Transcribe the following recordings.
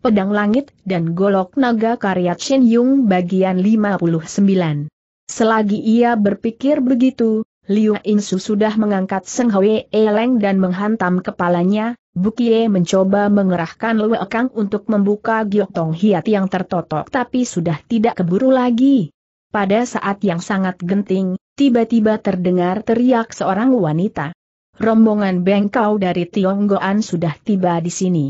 Pedang Langit, dan Golok Naga karya Chin Yung bagian 59. Selagi ia berpikir begitu, Liu Insu sudah mengangkat Seng Hwe Leng dan menghantam kepalanya, Bukie mencoba mengerahkan Lue Kang untuk membuka Giok Tong Hiat yang tertotok tapi sudah tidak keburu lagi. Pada saat yang sangat genting, tiba-tiba terdengar teriak seorang wanita. Rombongan bengkau dari Tionggoan sudah tiba di sini.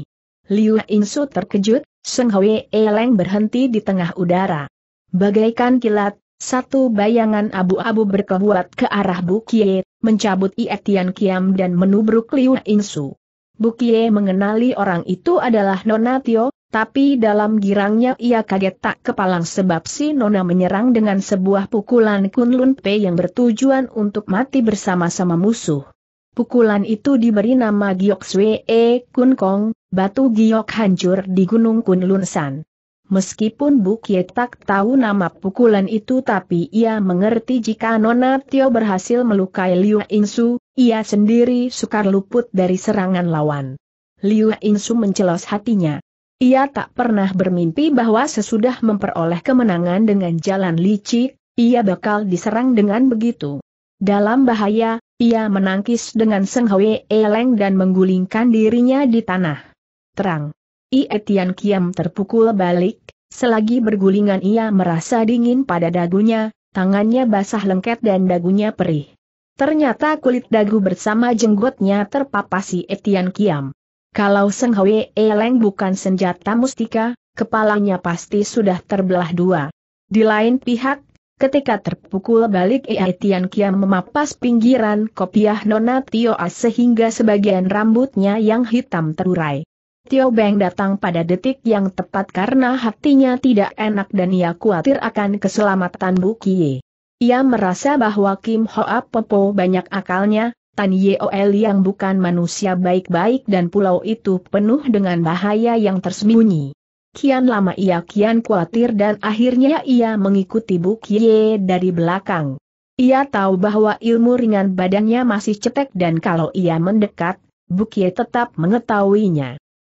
Liu Insu terkejut, Seng Hwe Eleng berhenti di tengah udara. Bagaikan kilat, satu bayangan abu-abu berkebuat ke arah Bukie, mencabut Ietian Kiam dan menubruk Liu Insu. Bukie mengenali orang itu adalah Nona Tio, tapi dalam girangnya ia kaget tak kepalang sebab si Nona menyerang dengan sebuah pukulan Kunlun Pe yang bertujuan untuk mati bersama-sama musuh. Pukulan itu diberi nama Giok Swe Kun Kong, batu giok hancur di Gunung Kunlunsan. Meskipun bukit tak tahu nama pukulan itu tapi ia mengerti jika Nona Tio berhasil melukai Liu Insu, ia sendiri sukar luput dari serangan lawan. Liu Insu mencelos hatinya. Ia tak pernah bermimpi bahwa sesudah memperoleh kemenangan dengan jalan licik, ia bakal diserang dengan begitu. Dalam bahaya, ia menangkis dengan senghawe Eleng dan menggulingkan dirinya di tanah. Terang. Ie Tian Kiam terpukul balik, selagi bergulingan ia merasa dingin pada dagunya, tangannya basah lengket dan dagunya perih. Ternyata kulit dagu bersama jenggotnya terpapasi Etian Kiam. Kalau Seng Hwe Eleng bukan senjata mustika, kepalanya pasti sudah terbelah dua. Di lain pihak, Ketika terpukul balik Ia Tian Kiam memapas pinggiran kopiah Nona Tio A sehingga sebagian rambutnya yang hitam terurai. Tio Beng datang pada detik yang tepat karena hatinya tidak enak dan ia khawatir akan keselamatan Bu Kie. Ia merasa bahwa Kim Hoa Popo banyak akalnya, Tan Yeol yang bukan manusia baik-baik dan pulau itu penuh dengan bahaya yang tersembunyi kian lama ia kian khawatir dan akhirnya ia mengikuti Bukye dari belakang. Ia tahu bahwa ilmu ringan badannya masih cetek dan kalau ia mendekat, Bukye tetap mengetahuinya.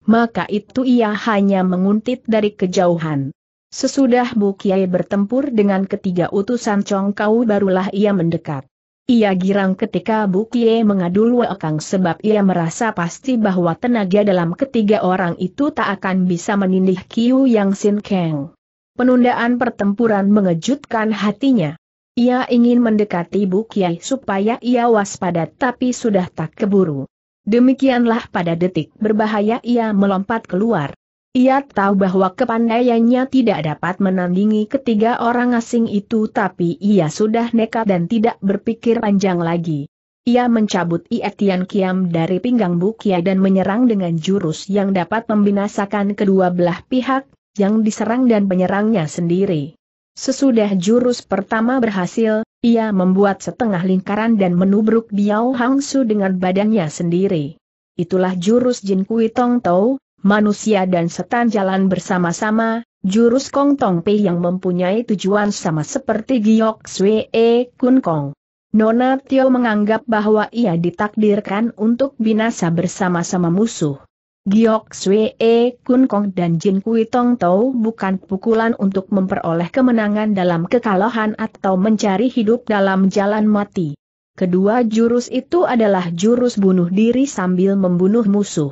Maka itu ia hanya menguntit dari kejauhan. Sesudah Bu bertempur dengan ketiga utusan Chong Kau barulah ia mendekat. Ia girang ketika Bukie mengadu Luokang sebab ia merasa pasti bahwa tenaga dalam ketiga orang itu tak akan bisa menindih Kiu Yang Sin Kang. Penundaan pertempuran mengejutkan hatinya. Ia ingin mendekati Bukie supaya ia waspada tapi sudah tak keburu. Demikianlah pada detik berbahaya ia melompat keluar. Ia tahu bahwa kepandaiannya tidak dapat menandingi ketiga orang asing itu tapi ia sudah nekat dan tidak berpikir panjang lagi. Ia mencabut iatian Kiam dari pinggang Bukia dan menyerang dengan jurus yang dapat membinasakan kedua belah pihak, yang diserang dan penyerangnya sendiri. Sesudah jurus pertama berhasil, ia membuat setengah lingkaran dan menubruk Biao Hangsu dengan badannya sendiri. Itulah jurus Jin Kui Tong Tau, manusia dan setan jalan bersama-sama, jurus Kong Tong Pei yang mempunyai tujuan sama seperti Giok Swee Kun Kong. Nona Tio menganggap bahwa ia ditakdirkan untuk binasa bersama-sama musuh. Giok Swee Kun Kong dan Jin Kui Tong Tau bukan pukulan untuk memperoleh kemenangan dalam kekalahan atau mencari hidup dalam jalan mati. Kedua jurus itu adalah jurus bunuh diri sambil membunuh musuh.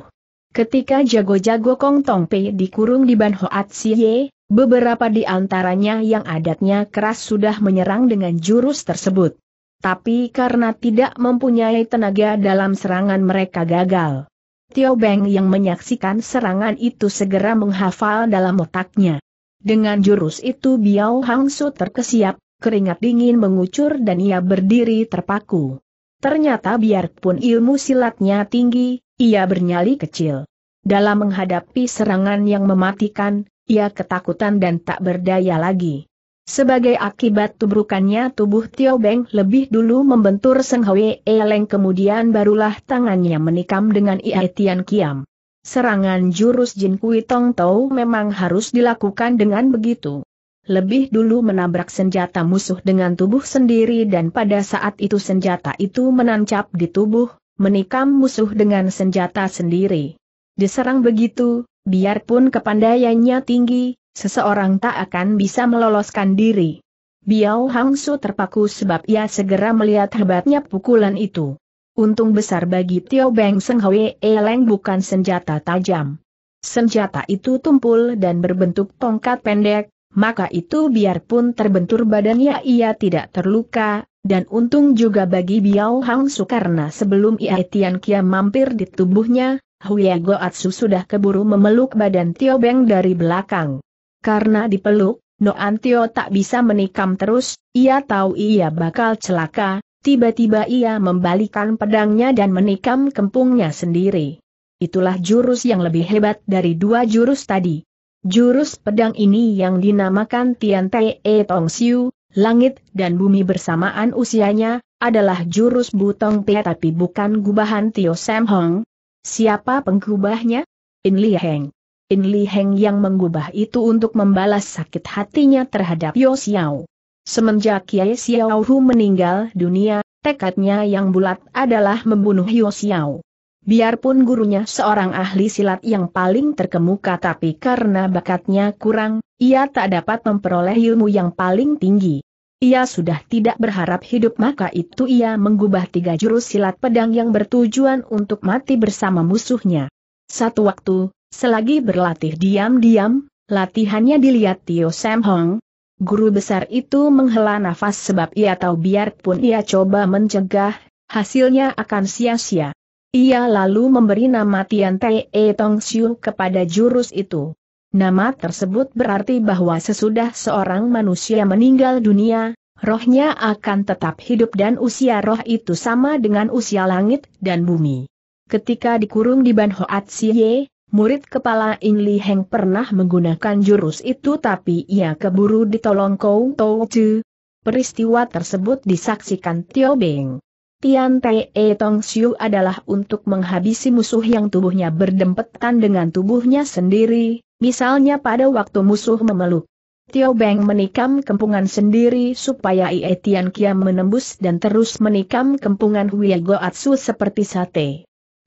Ketika jago-jago Kong Tong Pei dikurung di Ban Hoat Siye, beberapa di antaranya yang adatnya keras sudah menyerang dengan jurus tersebut. Tapi karena tidak mempunyai tenaga dalam serangan mereka gagal. Tio Beng yang menyaksikan serangan itu segera menghafal dalam otaknya. Dengan jurus itu Biao Hang Su terkesiap, keringat dingin mengucur dan ia berdiri terpaku. Ternyata biarpun ilmu silatnya tinggi, ia bernyali kecil. Dalam menghadapi serangan yang mematikan, ia ketakutan dan tak berdaya lagi. Sebagai akibat tubrukannya tubuh Tio Beng lebih dulu membentur Seng Hwe Eleng kemudian barulah tangannya menikam dengan Ia Tian Kiam. Serangan jurus Jin Kui Tong Tau memang harus dilakukan dengan begitu lebih dulu menabrak senjata musuh dengan tubuh sendiri dan pada saat itu senjata itu menancap di tubuh, menikam musuh dengan senjata sendiri. Diserang begitu, biarpun kepandaiannya tinggi, seseorang tak akan bisa meloloskan diri. Biao Hangsu terpaku sebab ia segera melihat hebatnya pukulan itu. Untung besar bagi Tio Beng Seng Eleng bukan senjata tajam. Senjata itu tumpul dan berbentuk tongkat pendek, maka itu biarpun terbentur badannya ia tidak terluka, dan untung juga bagi Biao Hang Su karena sebelum ia Tian Kia mampir di tubuhnya, Huya Goatsu sudah keburu memeluk badan Tio Beng dari belakang. Karena dipeluk, Noan Tio tak bisa menikam terus, ia tahu ia bakal celaka, tiba-tiba ia membalikan pedangnya dan menikam kempungnya sendiri. Itulah jurus yang lebih hebat dari dua jurus tadi. Jurus pedang ini yang dinamakan Tian E Tong Siu, langit dan bumi bersamaan usianya, adalah jurus Butong Pia tapi bukan gubahan Tio Sam Hong. Siapa penggubahnya? In Li Heng. In Li Heng yang menggubah itu untuk membalas sakit hatinya terhadap Yo Xiao. Semenjak Kiai Xiao Hu meninggal dunia, tekadnya yang bulat adalah membunuh Yo Xiao. Biarpun gurunya seorang ahli silat yang paling terkemuka tapi karena bakatnya kurang, ia tak dapat memperoleh ilmu yang paling tinggi. Ia sudah tidak berharap hidup maka itu ia mengubah tiga jurus silat pedang yang bertujuan untuk mati bersama musuhnya. Satu waktu, selagi berlatih diam-diam, latihannya dilihat Tio Sam Hong, Guru besar itu menghela nafas sebab ia tahu biarpun ia coba mencegah, hasilnya akan sia-sia. Ia lalu memberi nama Tian Te e Tong Siu kepada jurus itu. Nama tersebut berarti bahwa sesudah seorang manusia meninggal dunia, rohnya akan tetap hidup dan usia roh itu sama dengan usia langit dan bumi. Ketika dikurung di Ban Hoat Siye, murid kepala In Li Heng pernah menggunakan jurus itu tapi ia keburu ditolong Kou Tou Chu. Peristiwa tersebut disaksikan Tio Beng. Tian Pei e Tong Xiu adalah untuk menghabisi musuh yang tubuhnya berdempetan dengan tubuhnya sendiri, misalnya pada waktu musuh memeluk. Tio Beng menikam kempungan sendiri supaya Ie Tian Kiam menembus dan terus menikam kempungan Huye Goatsu seperti sate.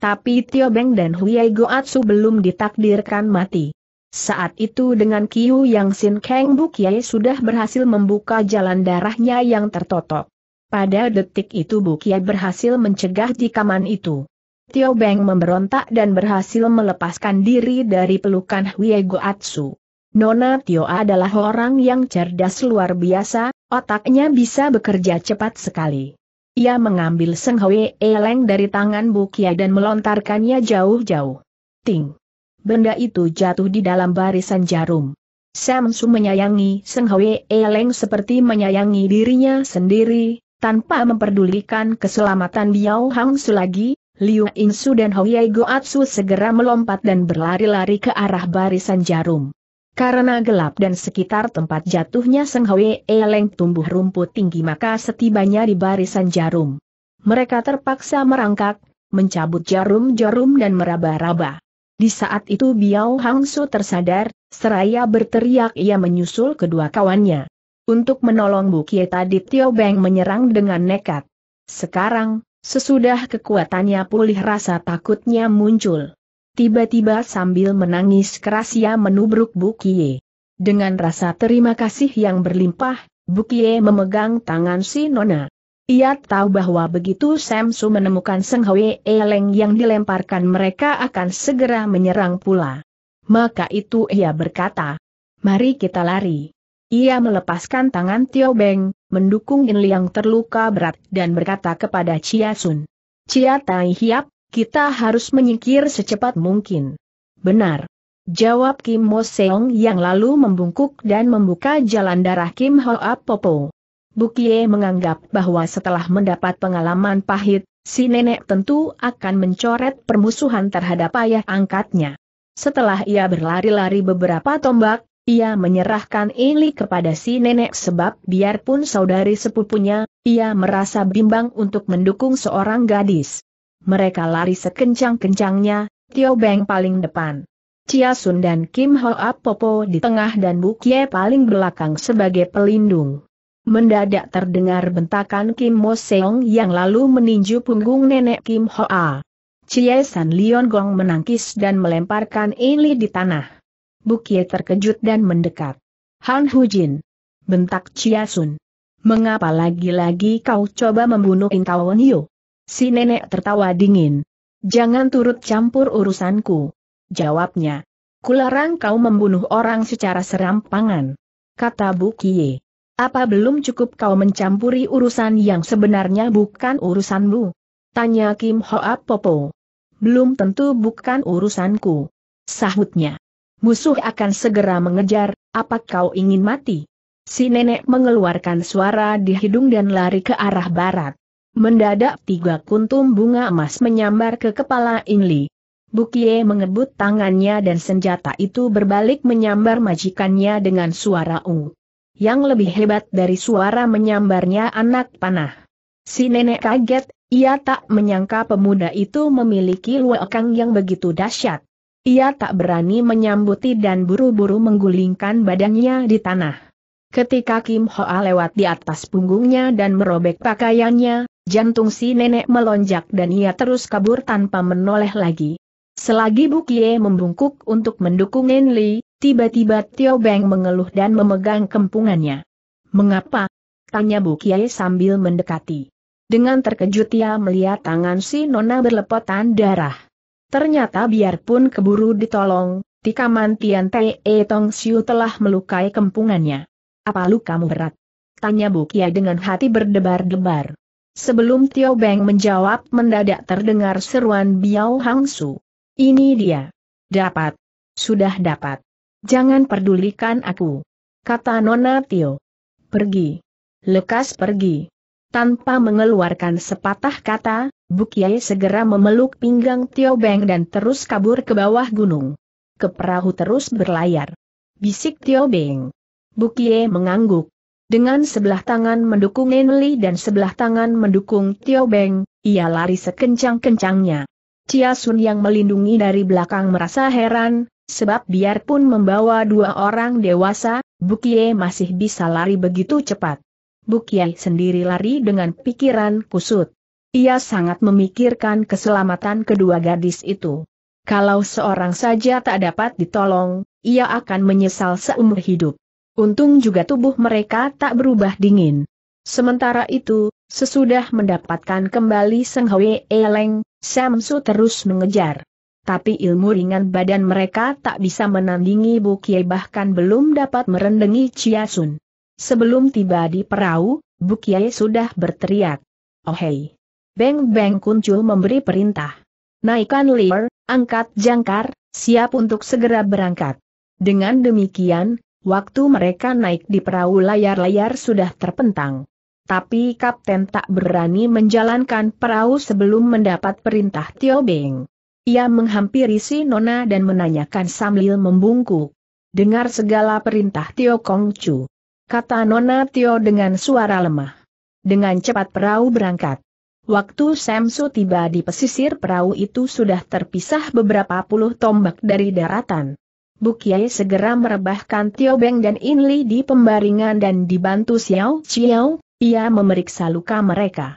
Tapi Tio Beng dan Huye Goatsu belum ditakdirkan mati. Saat itu dengan Kiu Yang Sin Keng Bukye sudah berhasil membuka jalan darahnya yang tertotok. Pada detik itu Bukia berhasil mencegah jikaman itu. Tio Beng memberontak dan berhasil melepaskan diri dari pelukan Hwie Goatsu. Nona Tio adalah orang yang cerdas luar biasa, otaknya bisa bekerja cepat sekali. Ia mengambil Seng Eileng Eleng dari tangan Bukia dan melontarkannya jauh-jauh. Ting! Benda itu jatuh di dalam barisan jarum. Samsu menyayangi Seng Eileng Eleng seperti menyayangi dirinya sendiri, tanpa memperdulikan keselamatan Biao Hang Su lagi, Liu Insu dan Hoyai Goatsu segera melompat dan berlari-lari ke arah barisan jarum. Karena gelap dan sekitar tempat jatuhnya Seng Hoi Eleng tumbuh rumput tinggi maka setibanya di barisan jarum. Mereka terpaksa merangkak, mencabut jarum-jarum dan meraba-raba. Di saat itu Biao Hang Su tersadar, seraya berteriak ia menyusul kedua kawannya untuk menolong Bukie tadi Tio Beng menyerang dengan nekat. Sekarang, sesudah kekuatannya pulih rasa takutnya muncul. Tiba-tiba sambil menangis keras ia menubruk Bukie. Dengan rasa terima kasih yang berlimpah, Bukie memegang tangan si Nona. Ia tahu bahwa begitu Samsu menemukan Seng Hwe Eleng yang dilemparkan mereka akan segera menyerang pula. Maka itu ia berkata, mari kita lari. Ia melepaskan tangan Tio Beng, mendukung In Liang terluka berat dan berkata kepada Chia Sun. Chia Tai Hiap, kita harus menyingkir secepat mungkin. Benar. Jawab Kim Mo Seong yang lalu membungkuk dan membuka jalan darah Kim Hoa Popo. Bukie menganggap bahwa setelah mendapat pengalaman pahit, si nenek tentu akan mencoret permusuhan terhadap ayah angkatnya. Setelah ia berlari-lari beberapa tombak, ia menyerahkan Eli kepada si nenek sebab biarpun saudari sepupunya, ia merasa bimbang untuk mendukung seorang gadis. Mereka lari sekencang-kencangnya, Tio Beng paling depan. Chia Sun dan Kim Hoa Popo di tengah dan Kie paling belakang sebagai pelindung. Mendadak terdengar bentakan Kim Mo Seong yang lalu meninju punggung nenek Kim Hoa. Chia San Leon Gong menangkis dan melemparkan Eli di tanah. Bukie terkejut dan mendekat. Han Hujin. Bentak Chia Sun. Mengapa lagi-lagi kau coba membunuh Ingkawan Yu? Si nenek tertawa dingin. Jangan turut campur urusanku. Jawabnya. Kularang kau membunuh orang secara serampangan. Kata Bukie. Apa belum cukup kau mencampuri urusan yang sebenarnya bukan urusanmu? Tanya Kim Hoa Popo. Belum tentu bukan urusanku. Sahutnya musuh akan segera mengejar, apa kau ingin mati? Si nenek mengeluarkan suara di hidung dan lari ke arah barat. Mendadak tiga kuntum bunga emas menyambar ke kepala Inli. Bukie mengebut tangannya dan senjata itu berbalik menyambar majikannya dengan suara ungu. Yang lebih hebat dari suara menyambarnya anak panah. Si nenek kaget, ia tak menyangka pemuda itu memiliki luakang yang begitu dahsyat. Ia tak berani menyambuti dan buru-buru menggulingkan badannya di tanah. Ketika Kim Hoa lewat di atas punggungnya dan merobek pakaiannya, jantung si nenek melonjak dan ia terus kabur tanpa menoleh lagi. Selagi Bukie membungkuk untuk mendukung Enli, tiba-tiba Tio Beng mengeluh dan memegang kempungannya. Mengapa? Tanya Bukie sambil mendekati. Dengan terkejut ia melihat tangan si nona berlepotan darah. Ternyata biarpun keburu ditolong, tikaman Tian Te e Tong Siu telah melukai kempungannya. Apa lukamu berat? Tanya Bukia dengan hati berdebar-debar. Sebelum Tio Beng menjawab mendadak terdengar seruan Biao Hang Su. Ini dia. Dapat. Sudah dapat. Jangan pedulikan aku. Kata Nona Tio. Pergi. Lekas pergi. Tanpa mengeluarkan sepatah kata, Bukyai segera memeluk pinggang Tio Beng dan terus kabur ke bawah gunung. Ke perahu terus berlayar. Bisik Tio Beng. Bukyai mengangguk. Dengan sebelah tangan mendukung Nenli dan sebelah tangan mendukung Tio Beng, ia lari sekencang-kencangnya. Chia Sun yang melindungi dari belakang merasa heran, sebab biarpun membawa dua orang dewasa, Bukie masih bisa lari begitu cepat. Bukie sendiri lari dengan pikiran kusut. Ia sangat memikirkan keselamatan kedua gadis itu. Kalau seorang saja tak dapat ditolong, ia akan menyesal seumur hidup. Untung juga tubuh mereka tak berubah dingin. Sementara itu, sesudah mendapatkan kembali Seng Hwe Eleng, Samsu terus mengejar. Tapi ilmu ringan badan mereka tak bisa menandingi Bukie bahkan belum dapat merendengi Sun. Sebelum tiba di perahu, Bukie sudah berteriak. Oh hei! Beng Beng Kuncul memberi perintah. Naikkan liar, angkat jangkar, siap untuk segera berangkat. Dengan demikian, waktu mereka naik di perahu layar-layar sudah terpentang. Tapi kapten tak berani menjalankan perahu sebelum mendapat perintah Tio Beng. Ia menghampiri si Nona dan menanyakan sambil membungkuk. Dengar segala perintah Tio Kong Chu. Kata Nona Tio dengan suara lemah. Dengan cepat perahu berangkat. Waktu Samsu tiba di pesisir perahu itu sudah terpisah beberapa puluh tombak dari daratan. Bukiai segera merebahkan Tio Beng dan Inli di pembaringan dan dibantu Xiao Xiao, ia memeriksa luka mereka.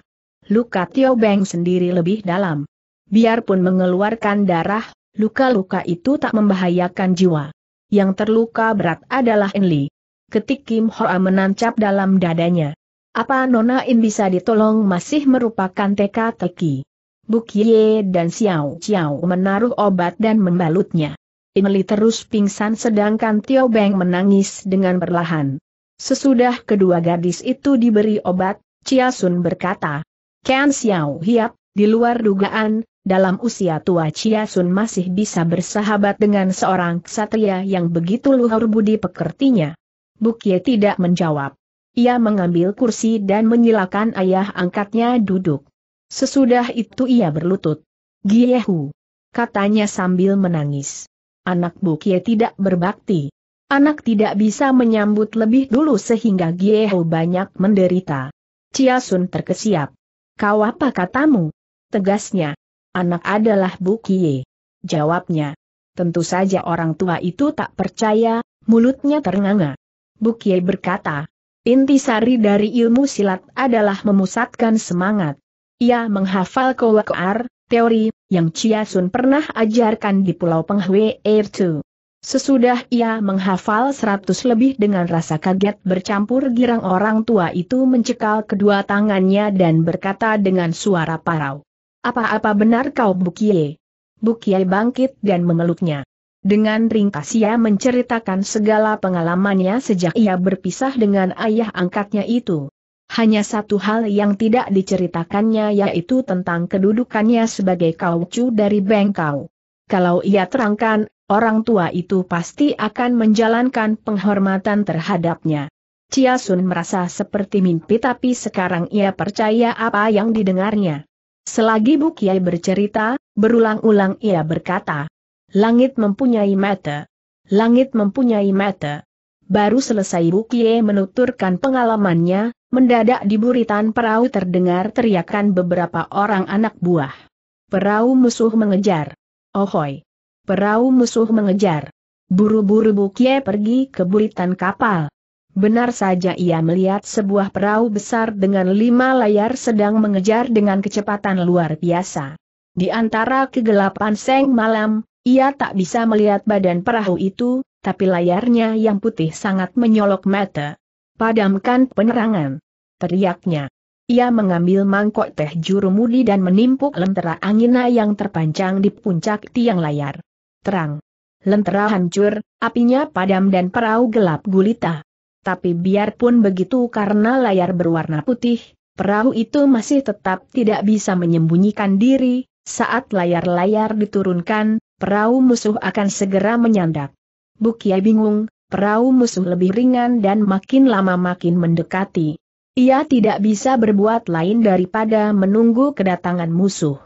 Luka Tio Beng sendiri lebih dalam. Biarpun mengeluarkan darah, luka-luka itu tak membahayakan jiwa. Yang terluka berat adalah Inli, Ketik Kim Hoa menancap dalam dadanya. Apa Nona ini bisa ditolong masih merupakan teka-teki. Bukie dan Xiao Xiao menaruh obat dan membalutnya. Inli terus pingsan sedangkan Tio Beng menangis dengan perlahan. Sesudah kedua gadis itu diberi obat, Chia Sun berkata, "Kian Xiao Hiap, di luar dugaan, dalam usia tua Chia Sun masih bisa bersahabat dengan seorang ksatria yang begitu luhur budi pekertinya. Bukie tidak menjawab. Ia mengambil kursi dan menyilakan ayah angkatnya duduk. Sesudah itu ia berlutut. Giehu. Katanya sambil menangis. Anak Bukie tidak berbakti. Anak tidak bisa menyambut lebih dulu sehingga Giehu banyak menderita. Chia Sun terkesiap. Kau apa katamu? Tegasnya. Anak adalah Bukie. Jawabnya. Tentu saja orang tua itu tak percaya, mulutnya ternganga. Bukie berkata, Intisari dari ilmu silat adalah memusatkan semangat. Ia menghafal Kowakar, teori, yang Chia Sun pernah ajarkan di Pulau Penghwe Air 2. Sesudah ia menghafal seratus lebih dengan rasa kaget bercampur girang orang tua itu mencekal kedua tangannya dan berkata dengan suara parau. Apa-apa benar kau Bukie? Bukie bangkit dan memeluknya. Dengan ringkas ia menceritakan segala pengalamannya sejak ia berpisah dengan ayah angkatnya itu. Hanya satu hal yang tidak diceritakannya yaitu tentang kedudukannya sebagai kaucu dari Bengkau. Kalau ia terangkan, orang tua itu pasti akan menjalankan penghormatan terhadapnya. Chia Sun merasa seperti mimpi tapi sekarang ia percaya apa yang didengarnya. Selagi Bukiai bercerita, berulang-ulang ia berkata, Langit mempunyai mata. Langit mempunyai mata. Baru selesai Bukie menuturkan pengalamannya, mendadak di buritan perahu terdengar teriakan beberapa orang anak buah. Perahu musuh mengejar. Ohoi! Oh perahu musuh mengejar. Buru-buru Bukie pergi ke buritan kapal. Benar saja ia melihat sebuah perahu besar dengan lima layar sedang mengejar dengan kecepatan luar biasa. Di antara kegelapan seng malam, ia tak bisa melihat badan perahu itu, tapi layarnya yang putih sangat menyolok mata. Padamkan penerangan. Teriaknya. Ia mengambil mangkok teh jurumudi dan menimpuk lentera angina yang terpancang di puncak tiang layar. Terang. Lentera hancur, apinya padam dan perahu gelap gulita. Tapi biarpun begitu karena layar berwarna putih, perahu itu masih tetap tidak bisa menyembunyikan diri, saat layar-layar diturunkan, perahu musuh akan segera menyandak. Bukia bingung, perahu musuh lebih ringan dan makin lama makin mendekati. Ia tidak bisa berbuat lain daripada menunggu kedatangan musuh.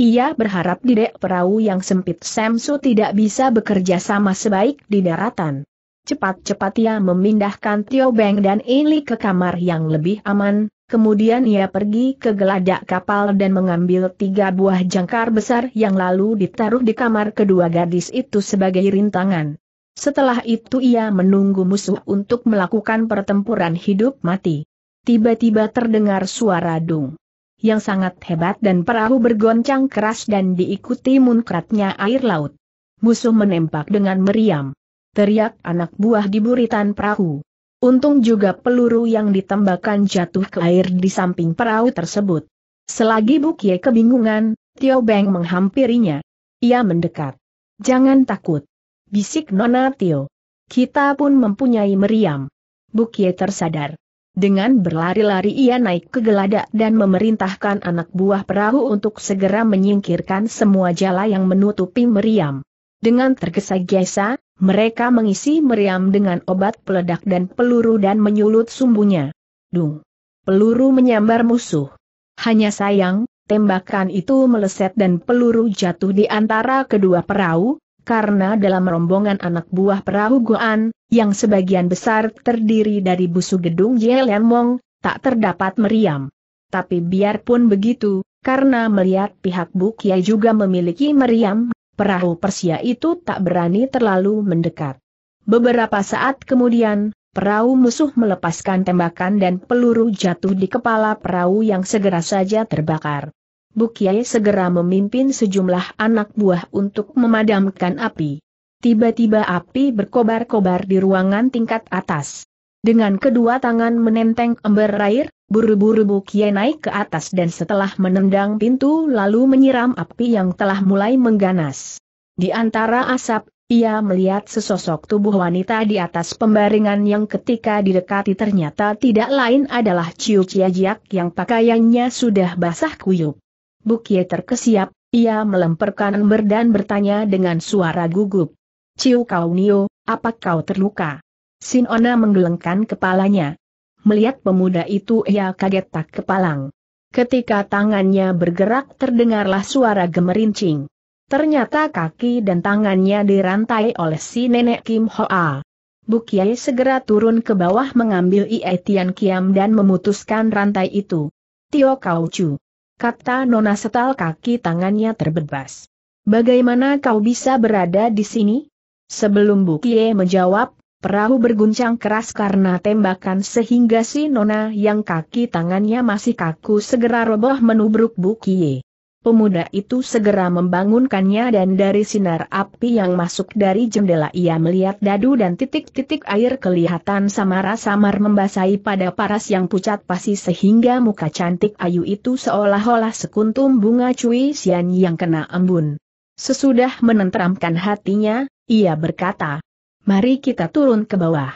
Ia berharap di dek perahu yang sempit Samsu tidak bisa bekerja sama sebaik di daratan. Cepat-cepat ia memindahkan Tio Beng dan Eli ke kamar yang lebih aman, Kemudian ia pergi ke geladak kapal dan mengambil tiga buah jangkar besar yang lalu ditaruh di kamar kedua gadis itu sebagai rintangan. Setelah itu ia menunggu musuh untuk melakukan pertempuran hidup mati. Tiba-tiba terdengar suara dung yang sangat hebat dan perahu bergoncang keras dan diikuti munkratnya air laut. Musuh menembak dengan meriam. Teriak anak buah di buritan perahu. Untung juga peluru yang ditembakkan jatuh ke air di samping perahu tersebut. Selagi Bukie kebingungan, Tio Beng menghampirinya. Ia mendekat. Jangan takut. Bisik Nona Tio. Kita pun mempunyai meriam. Bukie tersadar. Dengan berlari-lari ia naik ke geladak dan memerintahkan anak buah perahu untuk segera menyingkirkan semua jala yang menutupi meriam. Dengan tergesa-gesa, mereka mengisi meriam dengan obat peledak dan peluru dan menyulut sumbunya. Dung! Peluru menyambar musuh. Hanya sayang, tembakan itu meleset dan peluru jatuh di antara kedua perahu, karena dalam rombongan anak buah perahu Goan, yang sebagian besar terdiri dari busu gedung Yelemong, tak terdapat meriam. Tapi biarpun begitu, karena melihat pihak Bukia juga memiliki meriam perahu Persia itu tak berani terlalu mendekat. Beberapa saat kemudian, perahu musuh melepaskan tembakan dan peluru jatuh di kepala perahu yang segera saja terbakar. Bukiai segera memimpin sejumlah anak buah untuk memadamkan api. Tiba-tiba api berkobar-kobar di ruangan tingkat atas. Dengan kedua tangan menenteng ember air, buru-buru Bukie naik ke atas dan setelah menendang pintu lalu menyiram api yang telah mulai mengganas. Di antara asap, ia melihat sesosok tubuh wanita di atas pembaringan yang ketika didekati ternyata tidak lain adalah Ciu Ciajiak yang pakaiannya sudah basah kuyup. Bukie terkesiap, ia melemparkan ember dan bertanya dengan suara gugup. Ciu nio, apa kau terluka? Sinona menggelengkan kepalanya. Melihat pemuda itu ia kaget tak kepalang. Ketika tangannya bergerak terdengarlah suara gemerincing. Ternyata kaki dan tangannya dirantai oleh si nenek Kim Hoa. Bukiai segera turun ke bawah mengambil Ie Tian Kiam dan memutuskan rantai itu. Tio Kau Chu. Kata Nona setal kaki tangannya terbebas. Bagaimana kau bisa berada di sini? Sebelum Bukie menjawab, Perahu berguncang keras karena tembakan sehingga si nona yang kaki tangannya masih kaku segera roboh menubruk Bukie. Pemuda itu segera membangunkannya dan dari sinar api yang masuk dari jendela ia melihat dadu dan titik-titik air kelihatan samar-samar membasahi pada paras yang pucat pasi sehingga muka cantik ayu itu seolah-olah sekuntum bunga cuy sian yang kena embun. Sesudah menenteramkan hatinya, ia berkata, Mari kita turun ke bawah.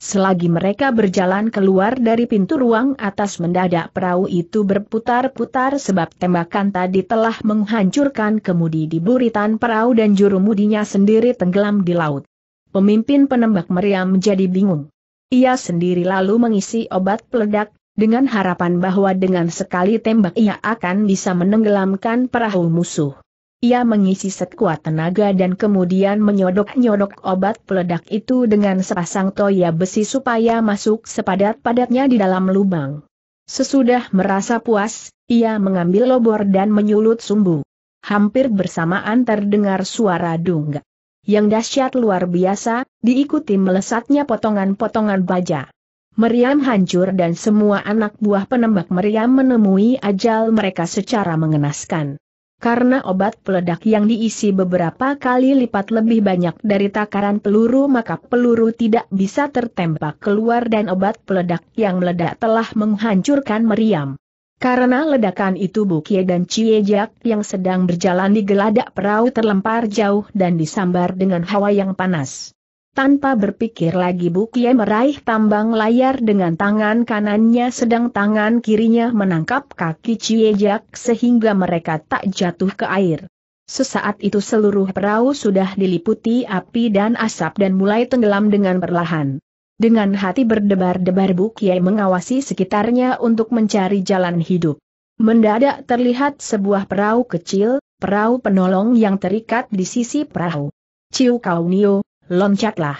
Selagi mereka berjalan keluar dari pintu ruang atas mendadak perahu itu berputar-putar sebab tembakan tadi telah menghancurkan kemudi di buritan perahu dan juru mudinya sendiri tenggelam di laut. Pemimpin penembak meriam menjadi bingung. Ia sendiri lalu mengisi obat peledak, dengan harapan bahwa dengan sekali tembak ia akan bisa menenggelamkan perahu musuh. Ia mengisi sekuat tenaga dan kemudian menyodok-nyodok obat peledak itu dengan sepasang toya besi supaya masuk sepadat-padatnya di dalam lubang. Sesudah merasa puas, ia mengambil lobor dan menyulut sumbu. Hampir bersamaan terdengar suara dungga. Yang dahsyat luar biasa, diikuti melesatnya potongan-potongan baja. Meriam hancur dan semua anak buah penembak meriam menemui ajal mereka secara mengenaskan karena obat peledak yang diisi beberapa kali lipat lebih banyak dari takaran peluru maka peluru tidak bisa tertembak keluar dan obat peledak yang meledak telah menghancurkan meriam. Karena ledakan itu Bukie dan Ciejak yang sedang berjalan di geladak perahu terlempar jauh dan disambar dengan hawa yang panas. Tanpa berpikir lagi Bukie meraih tambang layar dengan tangan kanannya sedang tangan kirinya menangkap kaki Ciejak sehingga mereka tak jatuh ke air. Sesaat itu seluruh perahu sudah diliputi api dan asap dan mulai tenggelam dengan perlahan. Dengan hati berdebar-debar Bukie mengawasi sekitarnya untuk mencari jalan hidup. Mendadak terlihat sebuah perahu kecil, perahu penolong yang terikat di sisi perahu. Ciu Kaunio, loncatlah.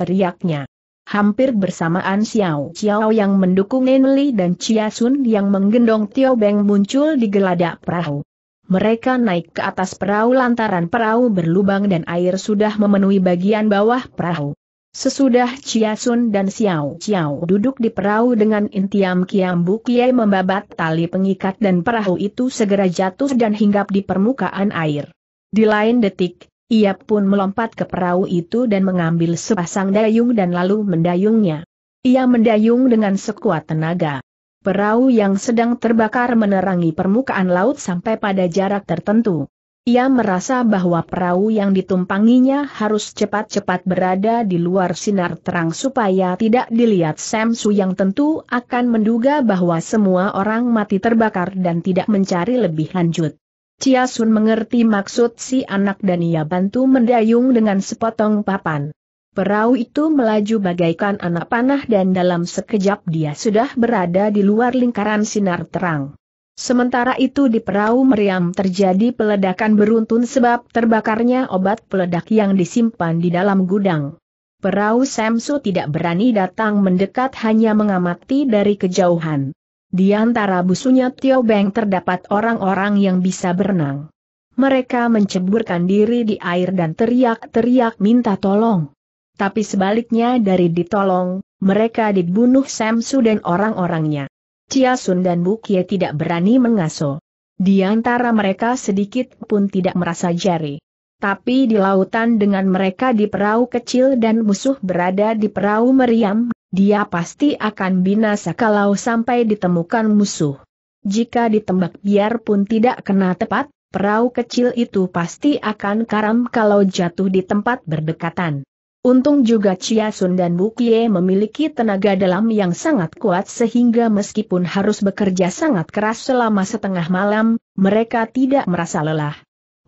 Teriaknya. Hampir bersamaan Xiao Xiao yang mendukung Enli dan Chia Sun yang menggendong Tio Beng muncul di geladak perahu. Mereka naik ke atas perahu lantaran perahu berlubang dan air sudah memenuhi bagian bawah perahu. Sesudah Chia Sun dan Xiao Xiao duduk di perahu dengan intiam Kiam Bu Kie membabat tali pengikat dan perahu itu segera jatuh dan hinggap di permukaan air. Di lain detik, ia pun melompat ke perahu itu dan mengambil sepasang dayung dan lalu mendayungnya. Ia mendayung dengan sekuat tenaga. Perahu yang sedang terbakar menerangi permukaan laut sampai pada jarak tertentu. Ia merasa bahwa perahu yang ditumpanginya harus cepat-cepat berada di luar sinar terang supaya tidak dilihat Sam Su yang tentu akan menduga bahwa semua orang mati terbakar dan tidak mencari lebih lanjut. Chia Sun mengerti maksud si anak dan ia bantu mendayung dengan sepotong papan. Perahu itu melaju bagaikan anak panah dan dalam sekejap dia sudah berada di luar lingkaran sinar terang. Sementara itu di perahu meriam terjadi peledakan beruntun sebab terbakarnya obat peledak yang disimpan di dalam gudang. Perahu Samsu tidak berani datang mendekat hanya mengamati dari kejauhan. Di antara busunya Tio Beng terdapat orang-orang yang bisa berenang. Mereka menceburkan diri di air dan teriak-teriak minta tolong. Tapi sebaliknya dari ditolong, mereka dibunuh Samsu dan orang-orangnya. Chia Sun dan Bukie tidak berani mengaso. Di antara mereka sedikit pun tidak merasa jari. Tapi di lautan dengan mereka di perahu kecil dan musuh berada di perahu meriam, dia pasti akan binasa kalau sampai ditemukan musuh. Jika ditembak biarpun tidak kena tepat, perahu kecil itu pasti akan karam kalau jatuh di tempat berdekatan. Untung juga Chia Sun dan Bukie memiliki tenaga dalam yang sangat kuat sehingga meskipun harus bekerja sangat keras selama setengah malam, mereka tidak merasa lelah.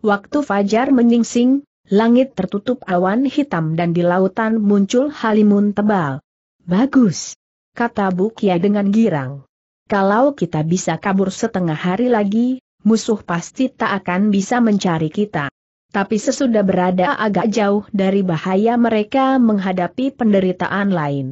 Waktu fajar menyingsing, langit tertutup awan hitam dan di lautan muncul halimun tebal. Bagus. Kata Bukia dengan girang. Kalau kita bisa kabur setengah hari lagi, musuh pasti tak akan bisa mencari kita. Tapi sesudah berada agak jauh dari bahaya mereka menghadapi penderitaan lain.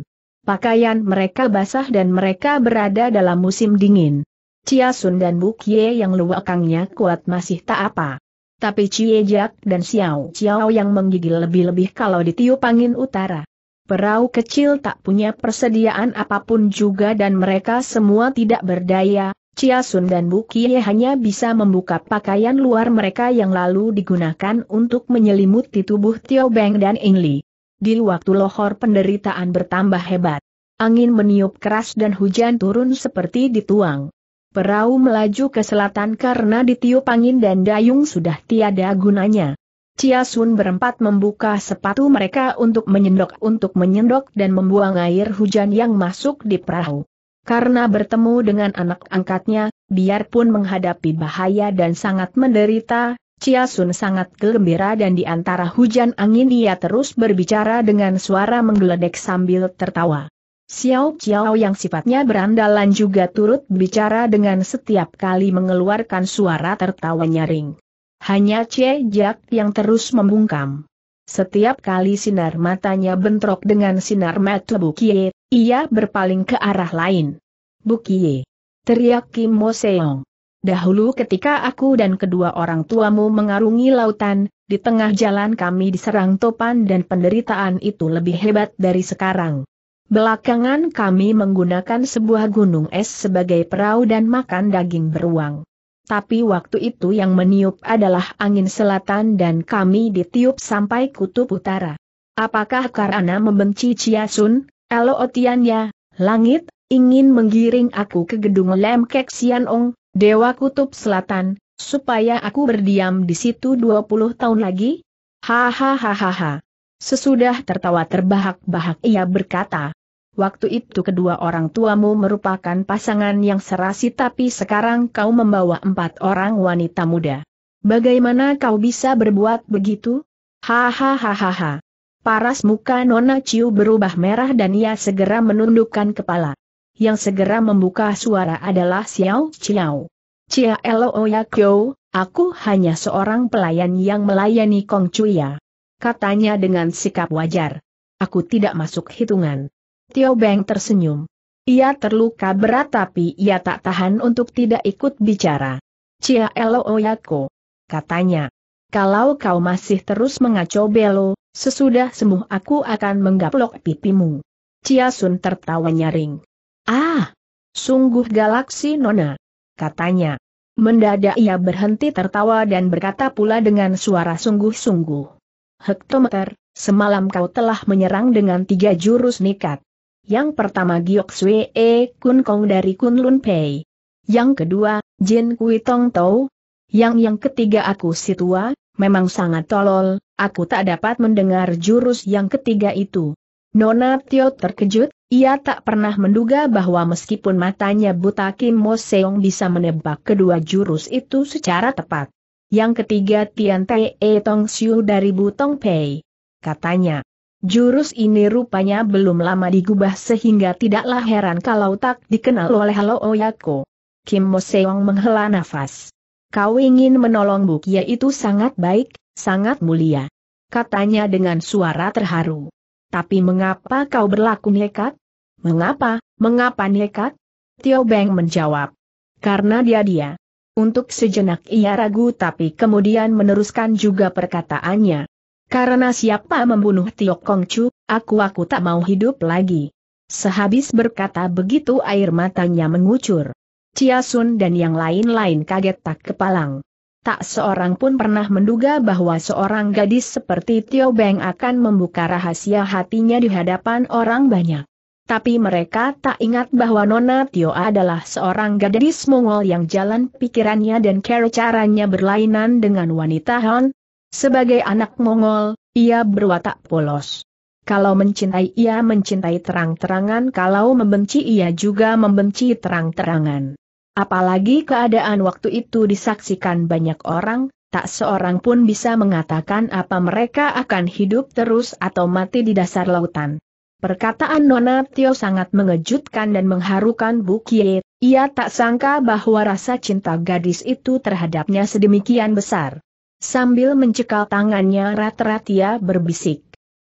Pakaian mereka basah dan mereka berada dalam musim dingin. Sun dan Bukye yang luakangnya kuat masih tak apa. Tapi Jack dan Xiao Xiao yang menggigil lebih-lebih kalau ditiup angin utara. Perahu kecil tak punya persediaan apapun juga dan mereka semua tidak berdaya, Sun dan Bukie hanya bisa membuka pakaian luar mereka yang lalu digunakan untuk menyelimuti tubuh Tio Beng dan Li. Di waktu lohor penderitaan bertambah hebat. Angin meniup keras dan hujan turun seperti dituang. Perahu melaju ke selatan karena ditiup angin dan dayung sudah tiada gunanya. Chia Sun berempat membuka sepatu mereka untuk menyendok untuk menyendok dan membuang air hujan yang masuk di perahu. Karena bertemu dengan anak angkatnya, biarpun menghadapi bahaya dan sangat menderita, Chia Sun sangat gembira dan di antara hujan angin ia terus berbicara dengan suara menggeledek sambil tertawa. Xiao Xiao yang sifatnya berandalan juga turut bicara dengan setiap kali mengeluarkan suara tertawa nyaring. Hanya Che jack yang terus membungkam. Setiap kali sinar matanya bentrok dengan sinar mata Bukie, ia berpaling ke arah lain. Bukie! Teriak Kim Mo Seong. Dahulu ketika aku dan kedua orang tuamu mengarungi lautan, di tengah jalan kami diserang topan dan penderitaan itu lebih hebat dari sekarang. Belakangan kami menggunakan sebuah gunung es sebagai perahu dan makan daging beruang. Tapi waktu itu yang meniup adalah angin selatan dan kami ditiup sampai kutub utara. Apakah karena membenci Chia Sun, Elootianya, langit, ingin menggiring aku ke gedung Lem Kek Dewa Kutub Selatan, supaya aku berdiam di situ 20 tahun lagi? Hahaha. Sesudah tertawa terbahak-bahak ia berkata, Waktu itu kedua orang tuamu merupakan pasangan yang serasi tapi sekarang kau membawa empat orang wanita muda. Bagaimana kau bisa berbuat begitu? Hahaha. Paras muka Nona Ciu berubah merah dan ia segera menundukkan kepala. Yang segera membuka suara adalah Xiao Ciao. Cia oya Kyo, aku hanya seorang pelayan yang melayani Kong Cuya. Katanya dengan sikap wajar. Aku tidak masuk hitungan. Tio Beng tersenyum. Ia terluka berat tapi ia tak tahan untuk tidak ikut bicara. Cia Elo Oyako. Katanya. Kalau kau masih terus mengaco belo, sesudah sembuh aku akan menggaplok pipimu. Cia Sun tertawa nyaring. Ah! Sungguh galaksi nona. Katanya. Mendadak ia berhenti tertawa dan berkata pula dengan suara sungguh-sungguh. Hektometer, semalam kau telah menyerang dengan tiga jurus nikat. Yang pertama Giok Sui E Kun Kong dari Kun Lun Pei. Yang kedua, Jin Kui Tong Tau. Yang yang ketiga aku si tua, memang sangat tolol, aku tak dapat mendengar jurus yang ketiga itu. Nona Tio terkejut, ia tak pernah menduga bahwa meskipun matanya buta Kim Mo Seong bisa menebak kedua jurus itu secara tepat. Yang ketiga Tian Tai E Tong Siu dari Butong Pei. Katanya, Jurus ini rupanya belum lama digubah sehingga tidaklah heran kalau tak dikenal oleh Halo Oyako. Kim Mo Seong menghela nafas. Kau ingin menolong Bukia itu sangat baik, sangat mulia. Katanya dengan suara terharu. Tapi mengapa kau berlaku nekat? Mengapa, mengapa nekat? Tio Beng menjawab. Karena dia-dia. Untuk sejenak ia ragu tapi kemudian meneruskan juga perkataannya. Karena siapa membunuh Tiok Chu, aku-aku tak mau hidup lagi. Sehabis berkata begitu air matanya mengucur. Chia Sun dan yang lain-lain kaget tak kepalang. Tak seorang pun pernah menduga bahwa seorang gadis seperti Tio Beng akan membuka rahasia hatinya di hadapan orang banyak. Tapi mereka tak ingat bahwa Nona Tio adalah seorang gadis Mongol yang jalan pikirannya dan cara caranya berlainan dengan wanita Han, sebagai anak Mongol, ia berwatak polos. Kalau mencintai ia mencintai terang-terangan kalau membenci ia juga membenci terang-terangan. Apalagi keadaan waktu itu disaksikan banyak orang, tak seorang pun bisa mengatakan apa mereka akan hidup terus atau mati di dasar lautan. Perkataan Nona Tio sangat mengejutkan dan mengharukan Bukit, ia tak sangka bahwa rasa cinta gadis itu terhadapnya sedemikian besar. Sambil mencekal tangannya ia berbisik.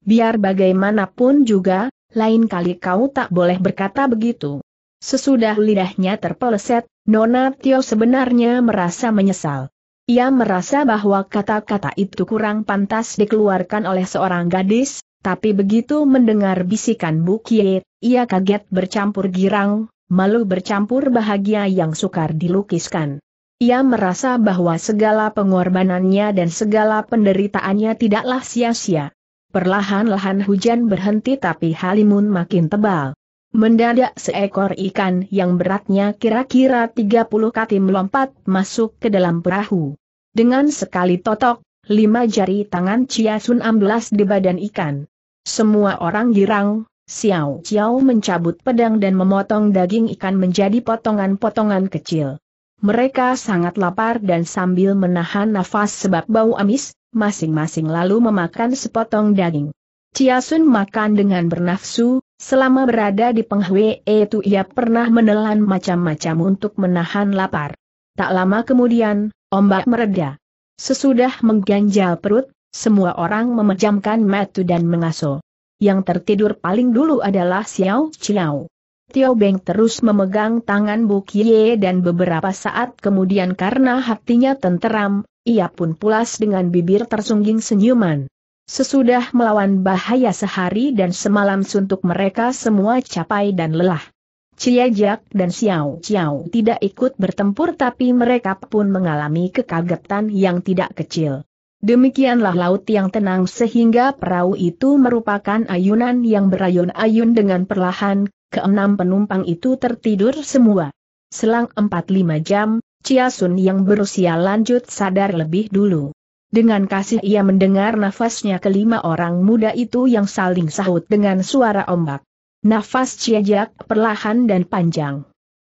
Biar bagaimanapun juga, lain kali kau tak boleh berkata begitu. Sesudah lidahnya terpeleset, Nona Tio sebenarnya merasa menyesal. Ia merasa bahwa kata-kata itu kurang pantas dikeluarkan oleh seorang gadis, tapi begitu mendengar bisikan bukit, ia kaget bercampur girang, malu bercampur bahagia yang sukar dilukiskan. Ia merasa bahwa segala pengorbanannya dan segala penderitaannya tidaklah sia-sia. Perlahan-lahan hujan berhenti tapi halimun makin tebal. Mendadak seekor ikan yang beratnya kira-kira 30 kati melompat masuk ke dalam perahu. Dengan sekali totok, lima jari tangan Chia Sun amblas di badan ikan. Semua orang girang, Xiao Xiao mencabut pedang dan memotong daging ikan menjadi potongan-potongan kecil. Mereka sangat lapar dan sambil menahan nafas sebab bau amis, masing-masing lalu memakan sepotong daging. Chia Sun makan dengan bernafsu, selama berada di Penghwe itu ia pernah menelan macam-macam untuk menahan lapar. Tak lama kemudian, ombak mereda. Sesudah mengganjal perut, semua orang memejamkan mata dan mengaso. Yang tertidur paling dulu adalah Xiao Chiao. Tio Beng terus memegang tangan Bu Kie dan beberapa saat kemudian karena hatinya tenteram, ia pun pulas dengan bibir tersungging senyuman. Sesudah melawan bahaya sehari dan semalam suntuk mereka semua capai dan lelah. Cia Jak dan Xiao Xiao tidak ikut bertempur tapi mereka pun mengalami kekagetan yang tidak kecil. Demikianlah laut yang tenang sehingga perahu itu merupakan ayunan yang berayun-ayun dengan perlahan, keenam penumpang itu tertidur semua. Selang 4-5 jam, Chia Sun yang berusia lanjut sadar lebih dulu. Dengan kasih ia mendengar nafasnya kelima orang muda itu yang saling sahut dengan suara ombak. Nafas Chia Jack perlahan dan panjang.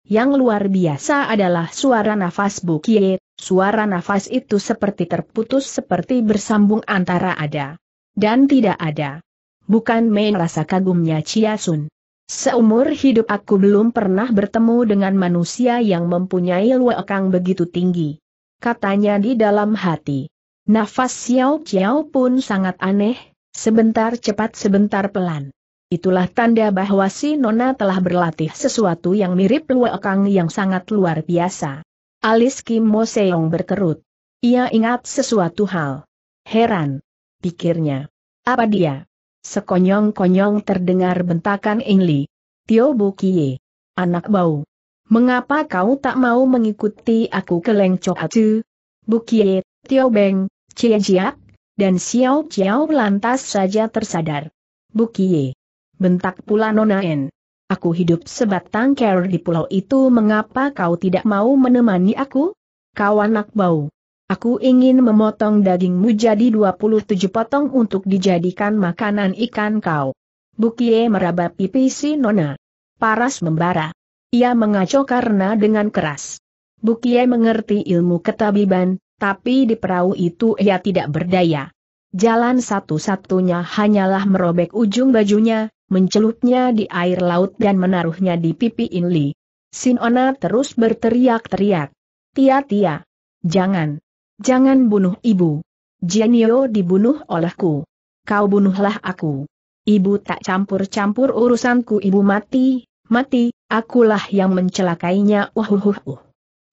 Yang luar biasa adalah suara nafas Bukie, suara nafas itu seperti terputus seperti bersambung antara ada dan tidak ada. Bukan main rasa kagumnya Chia Sun. Seumur hidup aku belum pernah bertemu dengan manusia yang mempunyai luakang begitu tinggi. Katanya di dalam hati. Nafas Xiao Xiao pun sangat aneh, sebentar cepat sebentar pelan. Itulah tanda bahwa si Nona telah berlatih sesuatu yang mirip luakang yang sangat luar biasa. Alis Kim Mo Seong berkerut. Ia ingat sesuatu hal. Heran. Pikirnya. Apa dia? Sekonyong-konyong terdengar bentakan Ingli. Tio Bukie. Anak bau. Mengapa kau tak mau mengikuti aku ke Leng Chohacu? Bukie, Tio Beng, Cie Jiak, dan Xiao Xiao lantas saja tersadar. Bukie. Bentak pula Nona En. Aku hidup sebatang ker di pulau itu mengapa kau tidak mau menemani aku? Kau anak bau. Aku ingin memotong dagingmu jadi 27 potong untuk dijadikan makanan ikan kau. Bukie meraba pipi si Nona. Paras membara. Ia mengaco karena dengan keras. Bukie mengerti ilmu ketabiban, tapi di perahu itu ia tidak berdaya. Jalan satu-satunya hanyalah merobek ujung bajunya, mencelupnya di air laut dan menaruhnya di pipi Inli. Sinona terus berteriak-teriak. Tia-tia. Jangan. Jangan bunuh ibu. Jianio dibunuh olehku. Kau bunuhlah aku. Ibu tak campur-campur urusanku ibu mati, mati, akulah yang mencelakainya uhuhuhuh.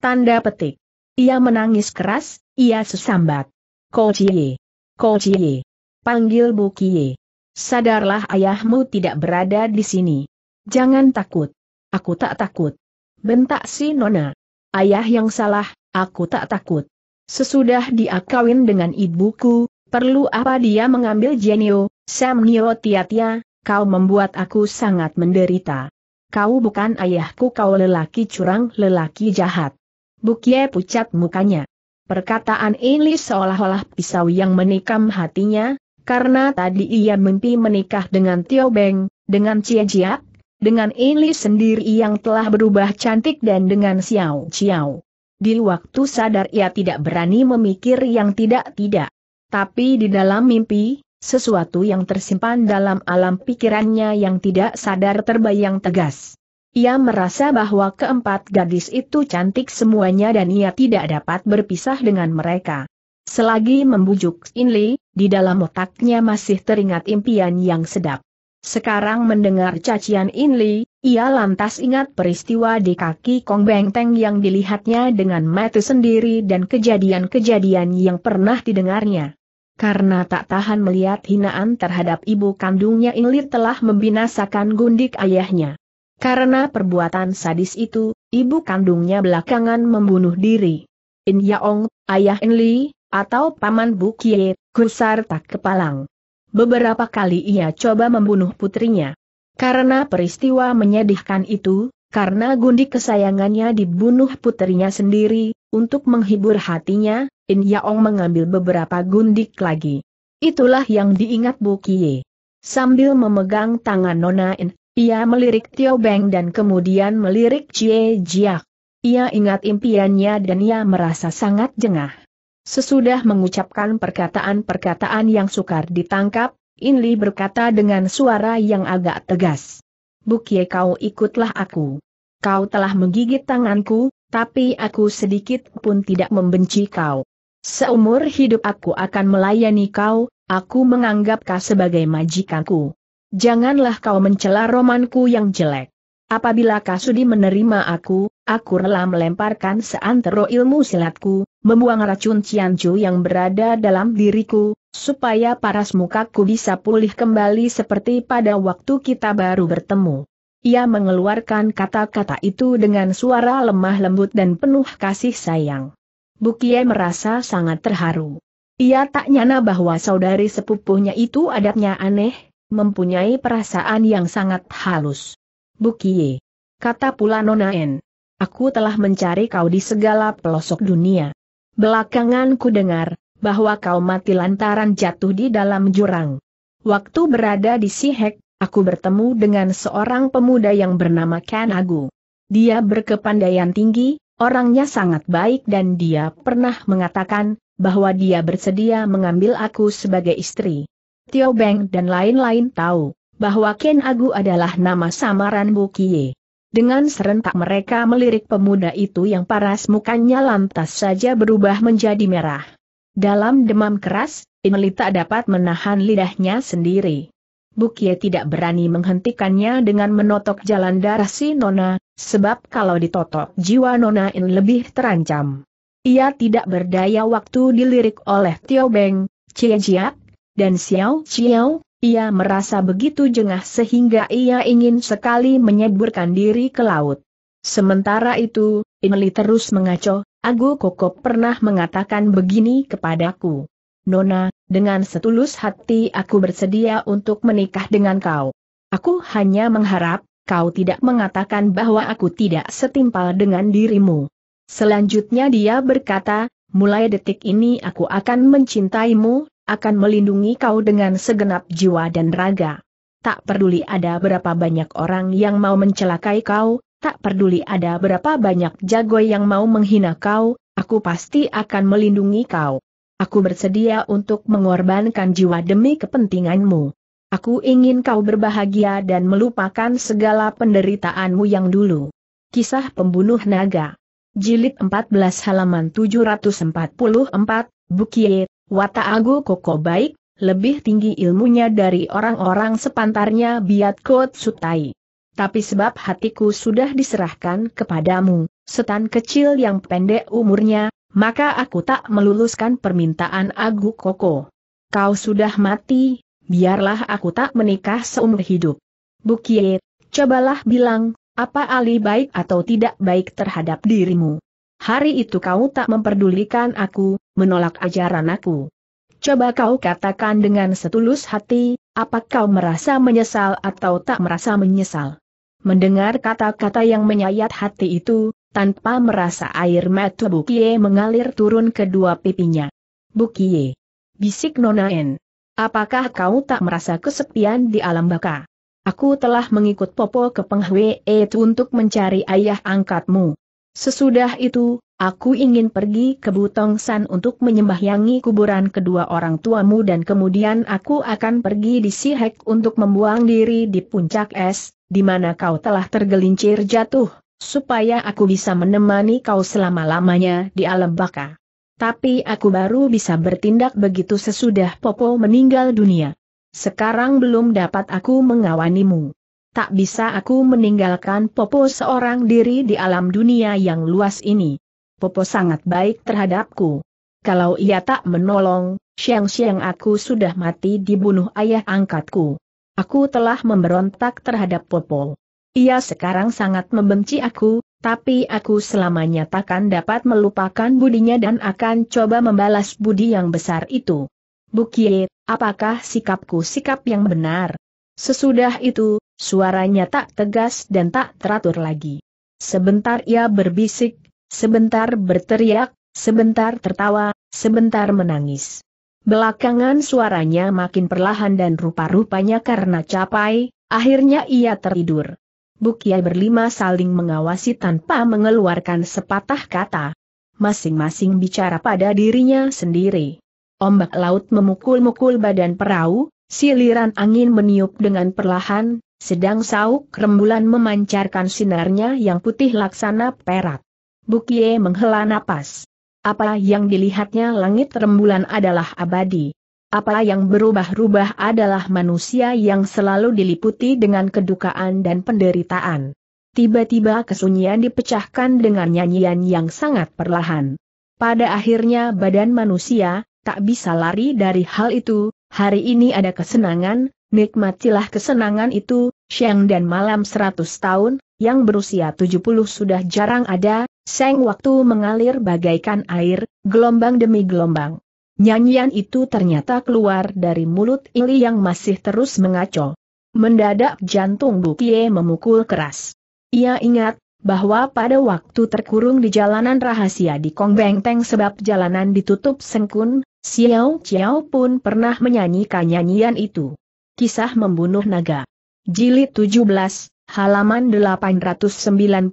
Tanda petik. Ia menangis keras, ia sesambat. Kociye. Kociye. Panggil Bukiye. Sadarlah ayahmu tidak berada di sini. Jangan takut. Aku tak takut. Bentak si Nona. Ayah yang salah, aku tak takut. Sesudah dia kawin dengan ibuku, perlu apa dia mengambil Jenio, Sam Nio Tiatia, kau membuat aku sangat menderita. Kau bukan ayahku kau lelaki curang lelaki jahat. Bukye pucat mukanya. Perkataan ini seolah-olah pisau yang menikam hatinya, karena tadi ia mimpi menikah dengan Tio Beng, dengan Cie Jiak, dengan Inli sendiri yang telah berubah cantik dan dengan Xiao Xiao. Di waktu sadar ia tidak berani memikir yang tidak-tidak. Tapi di dalam mimpi, sesuatu yang tersimpan dalam alam pikirannya yang tidak sadar terbayang tegas. Ia merasa bahwa keempat gadis itu cantik semuanya dan ia tidak dapat berpisah dengan mereka. Selagi membujuk Inli, di dalam otaknya masih teringat impian yang sedap. Sekarang mendengar cacian In Li, ia lantas ingat peristiwa di kaki Kong Bengteng yang dilihatnya dengan mata sendiri dan kejadian-kejadian yang pernah didengarnya. Karena tak tahan melihat hinaan terhadap ibu kandungnya In Li telah membinasakan gundik ayahnya. Karena perbuatan sadis itu, ibu kandungnya belakangan membunuh diri. In Yaong, ayah In Li, atau paman Bukie, gusar tak kepalang. Beberapa kali ia coba membunuh putrinya. Karena peristiwa menyedihkan itu, karena gundik kesayangannya dibunuh putrinya sendiri, untuk menghibur hatinya, In Yaong mengambil beberapa gundik lagi. Itulah yang diingat Bu Kie. Sambil memegang tangan Nona In, ia melirik Tio Beng dan kemudian melirik Cie Jiak. Ia ingat impiannya dan ia merasa sangat jengah. Sesudah mengucapkan perkataan-perkataan yang sukar ditangkap, Inli berkata dengan suara yang agak tegas. Bukie kau ikutlah aku. Kau telah menggigit tanganku, tapi aku sedikit pun tidak membenci kau. Seumur hidup aku akan melayani kau, aku menganggap kau sebagai majikanku. Janganlah kau mencela romanku yang jelek. Apabila kau sudi menerima aku, aku rela melemparkan seantero ilmu silatku, membuang racun Cianju yang berada dalam diriku, supaya paras mukaku bisa pulih kembali seperti pada waktu kita baru bertemu. Ia mengeluarkan kata-kata itu dengan suara lemah lembut dan penuh kasih sayang. Bukie merasa sangat terharu. Ia tak nyana bahwa saudari sepupunya itu adatnya aneh, mempunyai perasaan yang sangat halus. Bukie. Kata pula Nona Aku telah mencari kau di segala pelosok dunia. Belakangan ku dengar, bahwa kau mati lantaran jatuh di dalam jurang. Waktu berada di Sihek, aku bertemu dengan seorang pemuda yang bernama Ken Kanagu. Dia berkepandaian tinggi, orangnya sangat baik dan dia pernah mengatakan, bahwa dia bersedia mengambil aku sebagai istri. Tio Beng dan lain-lain tahu, bahwa Ken Agu adalah nama samaran Bukie. Dengan serentak mereka melirik pemuda itu yang paras mukanya lantas saja berubah menjadi merah. Dalam demam keras, Inli tak dapat menahan lidahnya sendiri. Bukie tidak berani menghentikannya dengan menotok jalan darah si Nona, sebab kalau ditotok jiwa Nona In lebih terancam. Ia tidak berdaya waktu dilirik oleh Tio Beng, Cie Jiak, dan Xiao Xiao, ia merasa begitu jengah sehingga ia ingin sekali menyeburkan diri ke laut. Sementara itu, Emily terus mengaco, Agu Koko pernah mengatakan begini kepadaku. Nona, dengan setulus hati aku bersedia untuk menikah dengan kau. Aku hanya mengharap, kau tidak mengatakan bahwa aku tidak setimpal dengan dirimu. Selanjutnya dia berkata, mulai detik ini aku akan mencintaimu, akan melindungi kau dengan segenap jiwa dan raga. Tak peduli ada berapa banyak orang yang mau mencelakai kau, tak peduli ada berapa banyak jago yang mau menghina kau, aku pasti akan melindungi kau. Aku bersedia untuk mengorbankan jiwa demi kepentinganmu. Aku ingin kau berbahagia dan melupakan segala penderitaanmu yang dulu. Kisah Pembunuh Naga Jilid 14 halaman 744, bukit. Wata Agu Koko baik, lebih tinggi ilmunya dari orang-orang sepantarnya Biat Kot Sutai. Tapi sebab hatiku sudah diserahkan kepadamu, setan kecil yang pendek umurnya, maka aku tak meluluskan permintaan Agu Koko. Kau sudah mati, biarlah aku tak menikah seumur hidup. Bukit, cobalah bilang, apa Ali baik atau tidak baik terhadap dirimu. Hari itu kau tak memperdulikan aku, menolak ajaran aku. Coba kau katakan dengan setulus hati, apa kau merasa menyesal atau tak merasa menyesal? Mendengar kata-kata yang menyayat hati itu, tanpa merasa air mata Bukie mengalir turun kedua pipinya. Bukie. Bisik Nona N. Apakah kau tak merasa kesepian di alam baka? Aku telah mengikut Popo ke Penghwe itu e untuk mencari ayah angkatmu. Sesudah itu, aku ingin pergi ke Butong San untuk menyembahyangi kuburan kedua orang tuamu dan kemudian aku akan pergi di Sihek untuk membuang diri di puncak es, di mana kau telah tergelincir jatuh, supaya aku bisa menemani kau selama-lamanya di alam baka. Tapi aku baru bisa bertindak begitu sesudah Popo meninggal dunia. Sekarang belum dapat aku mengawanimu tak bisa aku meninggalkan Popo seorang diri di alam dunia yang luas ini. Popo sangat baik terhadapku. Kalau ia tak menolong, siang-siang aku sudah mati dibunuh ayah angkatku. Aku telah memberontak terhadap Popo. Ia sekarang sangat membenci aku, tapi aku selamanya takkan dapat melupakan budinya dan akan coba membalas budi yang besar itu. Bukit, apakah sikapku sikap yang benar? Sesudah itu, Suaranya tak tegas dan tak teratur lagi. Sebentar ia berbisik, sebentar berteriak, sebentar tertawa, sebentar menangis. Belakangan suaranya makin perlahan dan rupa-rupanya karena capai, akhirnya ia tertidur. Bukia berlima saling mengawasi tanpa mengeluarkan sepatah kata. Masing-masing bicara pada dirinya sendiri. Ombak laut memukul-mukul badan perahu, siliran angin meniup dengan perlahan, sedang sauk rembulan memancarkan sinarnya yang putih laksana perak. Bukie menghela napas. Apa yang dilihatnya langit rembulan adalah abadi. Apa yang berubah-rubah adalah manusia yang selalu diliputi dengan kedukaan dan penderitaan. Tiba-tiba kesunyian dipecahkan dengan nyanyian yang sangat perlahan. Pada akhirnya badan manusia, tak bisa lari dari hal itu, hari ini ada kesenangan, Nikmatilah kesenangan itu, siang dan malam seratus tahun, yang berusia tujuh puluh sudah jarang ada, seng waktu mengalir bagaikan air, gelombang demi gelombang. Nyanyian itu ternyata keluar dari mulut Ili yang masih terus mengaco. Mendadak jantung Bukie memukul keras. Ia ingat, bahwa pada waktu terkurung di jalanan rahasia di Kong Beng Teng sebab jalanan ditutup sengkun, Xiao Xiao pun pernah menyanyikan nyanyian itu. Kisah Membunuh Naga. Jilid 17, halaman 890,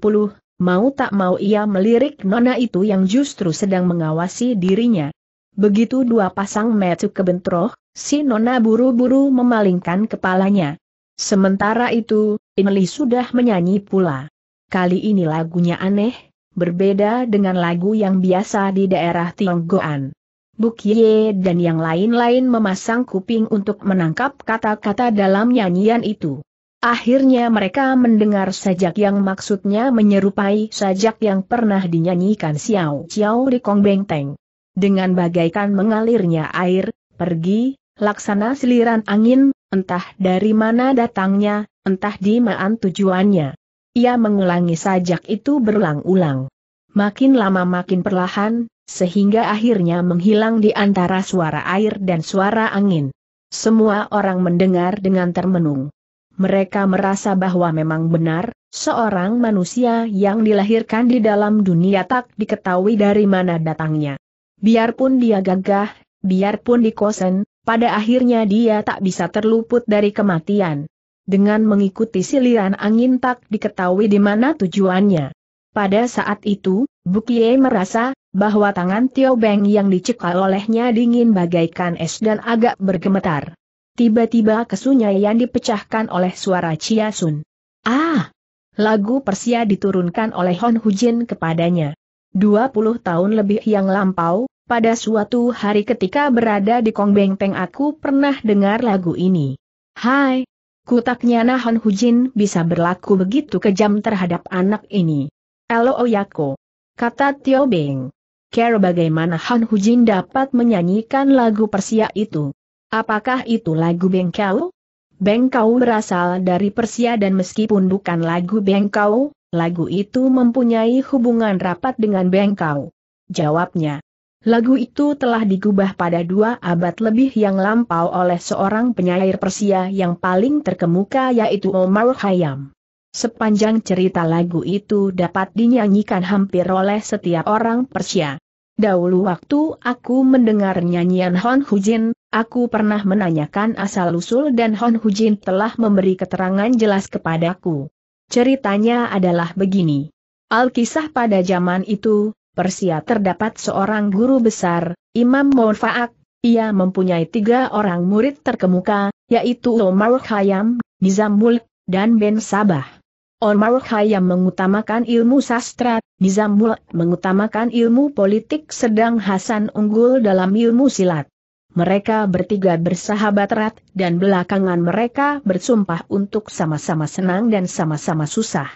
mau tak mau ia melirik nona itu yang justru sedang mengawasi dirinya. Begitu dua pasang metu kebentroh, si nona buru-buru memalingkan kepalanya. Sementara itu, Inli sudah menyanyi pula. Kali ini lagunya aneh, berbeda dengan lagu yang biasa di daerah Tionggoan. Bukye dan yang lain-lain memasang kuping untuk menangkap kata-kata dalam nyanyian itu. Akhirnya mereka mendengar sajak yang maksudnya menyerupai sajak yang pernah dinyanyikan Xiao Xiao di Kong Beng Teng. Dengan bagaikan mengalirnya air, pergi, laksana seliran angin, entah dari mana datangnya, entah di maan tujuannya. Ia mengulangi sajak itu berulang-ulang. Makin lama makin perlahan, sehingga akhirnya menghilang di antara suara air dan suara angin. Semua orang mendengar dengan termenung. Mereka merasa bahwa memang benar, seorang manusia yang dilahirkan di dalam dunia tak diketahui dari mana datangnya. Biarpun dia gagah, biarpun dikosen, pada akhirnya dia tak bisa terluput dari kematian. Dengan mengikuti siliran angin tak diketahui di mana tujuannya. Pada saat itu, Bukie merasa, bahwa tangan Tio Beng yang dicekal olehnya dingin bagaikan es dan agak bergemetar. Tiba-tiba kesunyian dipecahkan oleh suara Chia Sun. Ah! Lagu Persia diturunkan oleh Hon Hujin kepadanya. 20 tahun lebih yang lampau, pada suatu hari ketika berada di Kong beng peng aku pernah dengar lagu ini. Hai! Kutaknya Nahon Hujin bisa berlaku begitu kejam terhadap anak ini. Elo Oyako. Kata Tio Beng. Care bagaimana Han Hujin dapat menyanyikan lagu Persia itu? Apakah itu lagu Bengkau? Bengkau berasal dari Persia dan meskipun bukan lagu Bengkau, lagu itu mempunyai hubungan rapat dengan Bengkau. Jawabnya. Lagu itu telah digubah pada dua abad lebih yang lampau oleh seorang penyair Persia yang paling terkemuka yaitu Omar Khayyam. Sepanjang cerita lagu itu dapat dinyanyikan hampir oleh setiap orang Persia. Dahulu waktu aku mendengar nyanyian Hon Hujin, aku pernah menanyakan asal-usul dan Hon Hujin telah memberi keterangan jelas kepadaku. Ceritanya adalah begini. Alkisah pada zaman itu, Persia terdapat seorang guru besar, Imam Monfaak, ia mempunyai tiga orang murid terkemuka, yaitu Omar Khayyam, Nizamul, dan Ben Sabah. Omar Khayyam mengutamakan ilmu sastra, Nizamul mengutamakan ilmu politik sedang Hasan unggul dalam ilmu silat. Mereka bertiga bersahabat erat dan belakangan mereka bersumpah untuk sama-sama senang dan sama-sama susah.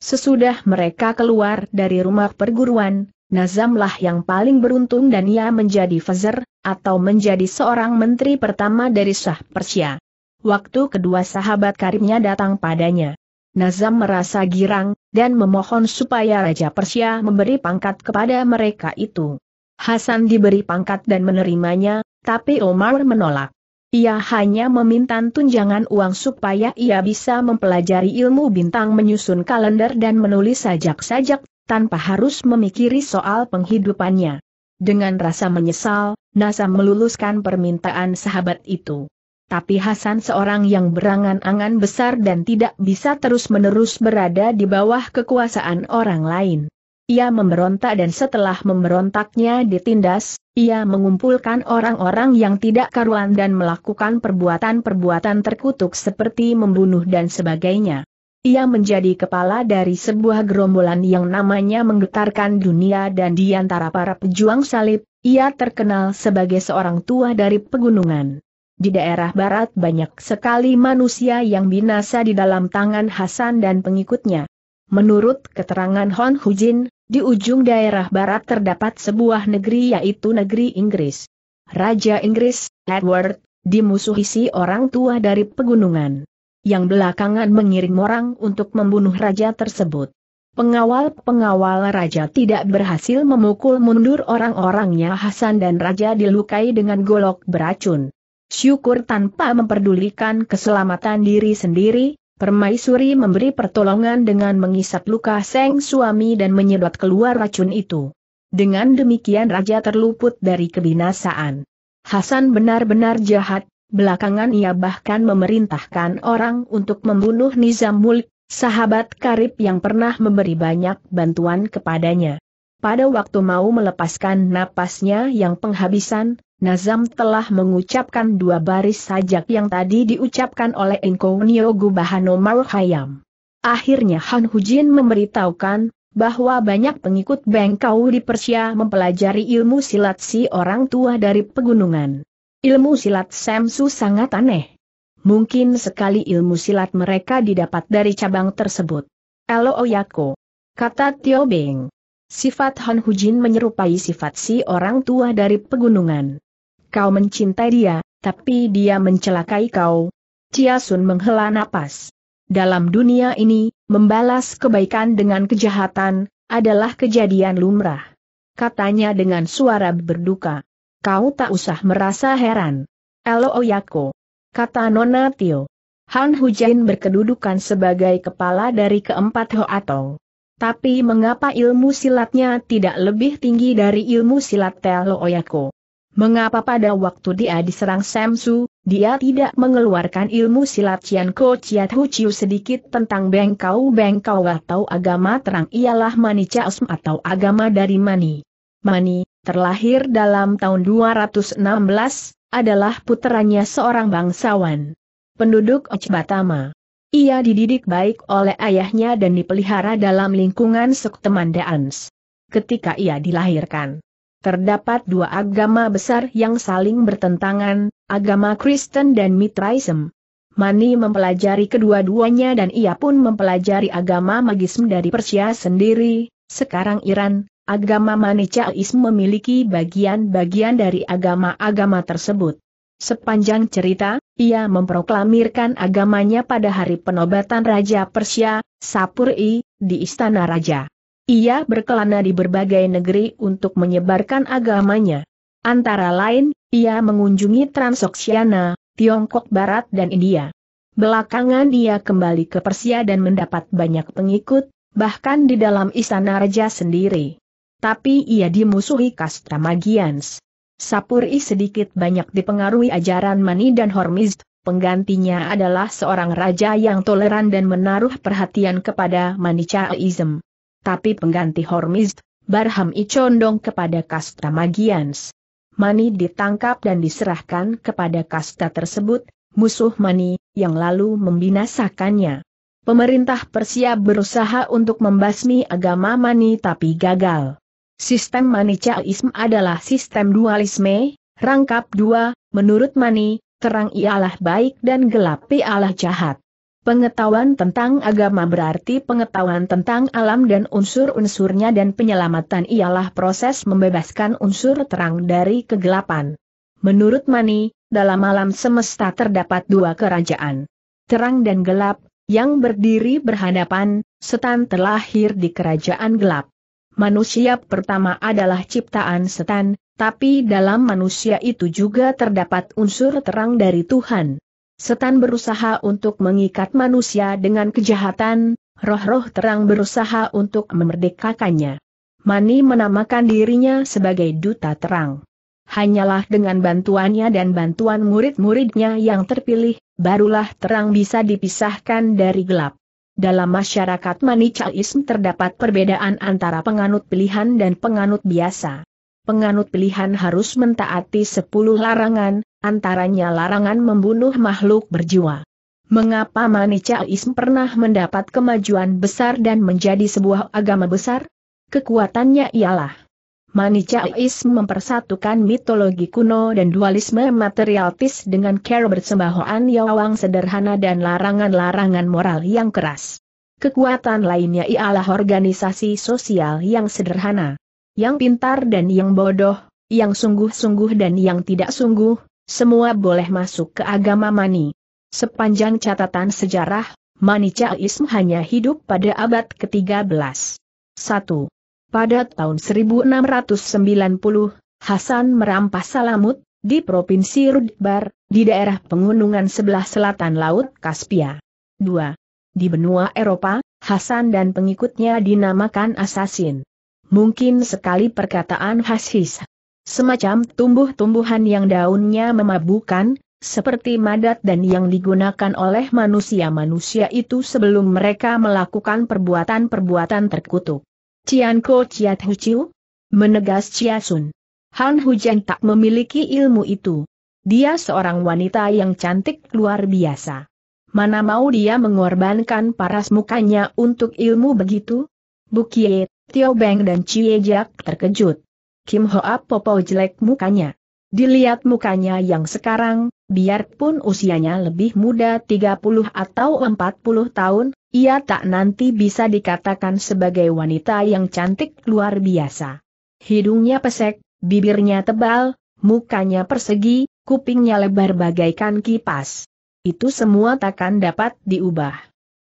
Sesudah mereka keluar dari rumah perguruan, Nazamlah yang paling beruntung dan ia menjadi Fazer, atau menjadi seorang menteri pertama dari Shah Persia. Waktu kedua sahabat karibnya datang padanya. Nazam merasa girang, dan memohon supaya Raja Persia memberi pangkat kepada mereka itu. Hasan diberi pangkat dan menerimanya, tapi Omar menolak. Ia hanya meminta tunjangan uang supaya ia bisa mempelajari ilmu bintang menyusun kalender dan menulis sajak-sajak, tanpa harus memikiri soal penghidupannya. Dengan rasa menyesal, Nazam meluluskan permintaan sahabat itu tapi Hasan seorang yang berangan-angan besar dan tidak bisa terus-menerus berada di bawah kekuasaan orang lain. Ia memberontak dan setelah memberontaknya ditindas, ia mengumpulkan orang-orang yang tidak karuan dan melakukan perbuatan-perbuatan terkutuk seperti membunuh dan sebagainya. Ia menjadi kepala dari sebuah gerombolan yang namanya menggetarkan dunia dan di antara para pejuang salib, ia terkenal sebagai seorang tua dari pegunungan. Di daerah barat banyak sekali manusia yang binasa di dalam tangan Hasan dan pengikutnya. Menurut keterangan Hon Hujin, di ujung daerah barat terdapat sebuah negeri yaitu negeri Inggris. Raja Inggris, Edward, dimusuhi si orang tua dari pegunungan. Yang belakangan mengirim orang untuk membunuh raja tersebut. Pengawal-pengawal raja tidak berhasil memukul mundur orang-orangnya Hasan dan raja dilukai dengan golok beracun. Syukur tanpa memperdulikan keselamatan diri sendiri, permaisuri memberi pertolongan dengan mengisap luka Seng suami dan menyedot keluar racun itu. Dengan demikian raja terluput dari kebinasaan. Hasan benar-benar jahat, belakangan ia bahkan memerintahkan orang untuk membunuh Nizam Nizamul, sahabat karib yang pernah memberi banyak bantuan kepadanya. Pada waktu mau melepaskan napasnya yang penghabisan, Nazam telah mengucapkan dua baris sajak yang tadi diucapkan oleh Inkonio Gubahano Maruhayam. Akhirnya Han Hujin memberitahukan, bahwa banyak pengikut Bengkau di Persia mempelajari ilmu silat si orang tua dari pegunungan. Ilmu silat Samsu sangat aneh. Mungkin sekali ilmu silat mereka didapat dari cabang tersebut. Elo Oyako. Kata Tio Beng. Sifat Han Hujin menyerupai sifat si orang tua dari pegunungan. Kau mencintai dia, tapi dia mencelakai kau. Chia Sun menghela napas. Dalam dunia ini, membalas kebaikan dengan kejahatan, adalah kejadian lumrah. Katanya dengan suara berduka. Kau tak usah merasa heran. Elo Oyako. Kata Nona Tio. Han Hujin berkedudukan sebagai kepala dari keempat Hoatong. Tapi mengapa ilmu silatnya tidak lebih tinggi dari ilmu silat Telo Oyako? Mengapa pada waktu dia diserang Samsu, dia tidak mengeluarkan ilmu silat Cianko Ciat Huciu sedikit tentang Bengkau Bengkau atau agama terang ialah Mani Chaosm atau agama dari Mani. Mani, terlahir dalam tahun 216, adalah puteranya seorang bangsawan. Penduduk Ochbatama. Ia dididik baik oleh ayahnya dan dipelihara dalam lingkungan sekteman Deans. Ketika ia dilahirkan, terdapat dua agama besar yang saling bertentangan, agama Kristen dan Mitraism. Mani mempelajari kedua-duanya dan ia pun mempelajari agama Magism dari Persia sendiri, sekarang Iran, agama Manichaism memiliki bagian-bagian dari agama-agama tersebut. Sepanjang cerita, ia memproklamirkan agamanya pada hari penobatan Raja Persia, Sapuri, di Istana Raja. Ia berkelana di berbagai negeri untuk menyebarkan agamanya. Antara lain, ia mengunjungi Transoksiana, Tiongkok Barat dan India. Belakangan ia kembali ke Persia dan mendapat banyak pengikut, bahkan di dalam Istana Raja sendiri. Tapi ia dimusuhi Kastramagians. Sapuri sedikit banyak dipengaruhi ajaran Mani dan Hormizd, penggantinya adalah seorang raja yang toleran dan menaruh perhatian kepada Manichaeism. Tapi pengganti Hormizd, I condong kepada kasta Magians. Mani ditangkap dan diserahkan kepada kasta tersebut, musuh Mani, yang lalu membinasakannya. Pemerintah Persia berusaha untuk membasmi agama Mani tapi gagal. Sistem Manichaism adalah sistem dualisme, rangkap dua, menurut mani, terang ialah baik dan gelap ialah jahat. Pengetahuan tentang agama berarti pengetahuan tentang alam dan unsur-unsurnya dan penyelamatan ialah proses membebaskan unsur terang dari kegelapan. Menurut Mani, dalam alam semesta terdapat dua kerajaan. Terang dan gelap, yang berdiri berhadapan, setan terlahir di kerajaan gelap. Manusia pertama adalah ciptaan setan, tapi dalam manusia itu juga terdapat unsur terang dari Tuhan. Setan berusaha untuk mengikat manusia dengan kejahatan, roh-roh terang berusaha untuk memerdekakannya. Mani menamakan dirinya sebagai duta terang. Hanyalah dengan bantuannya dan bantuan murid-muridnya yang terpilih, barulah terang bisa dipisahkan dari gelap. Dalam masyarakat Manichaism terdapat perbedaan antara penganut pilihan dan penganut biasa. Penganut pilihan harus mentaati sepuluh larangan, antaranya larangan membunuh makhluk berjiwa. Mengapa Manichaism pernah mendapat kemajuan besar dan menjadi sebuah agama besar? Kekuatannya ialah Manichaeisme mempersatukan mitologi kuno dan dualisme materialis dengan cara bersembahoan yawang sederhana dan larangan-larangan moral yang keras. Kekuatan lainnya ialah organisasi sosial yang sederhana, yang pintar dan yang bodoh, yang sungguh-sungguh dan yang tidak sungguh, semua boleh masuk ke agama Mani. Sepanjang catatan sejarah, Manichaeism hanya hidup pada abad ke-13. 1. Pada tahun 1690, Hasan merampas Salamut, di Provinsi Rudbar, di daerah pengunungan sebelah selatan Laut Kaspia. 2. Di benua Eropa, Hasan dan pengikutnya dinamakan asasin. Mungkin sekali perkataan hasis. Semacam tumbuh-tumbuhan yang daunnya memabukan, seperti madat dan yang digunakan oleh manusia-manusia itu sebelum mereka melakukan perbuatan-perbuatan terkutuk. Cian ciat Chiat Huciu? Menegas Chia Han Hujan tak memiliki ilmu itu. Dia seorang wanita yang cantik luar biasa. Mana mau dia mengorbankan paras mukanya untuk ilmu begitu? Bukie, Tio Beng dan Cie Jack terkejut. Kim Hoa Popo jelek mukanya. Dilihat mukanya yang sekarang, biarpun usianya lebih muda 30 atau 40 tahun, ia tak nanti bisa dikatakan sebagai wanita yang cantik luar biasa. Hidungnya pesek, bibirnya tebal, mukanya persegi, kupingnya lebar bagaikan kipas. Itu semua takkan dapat diubah.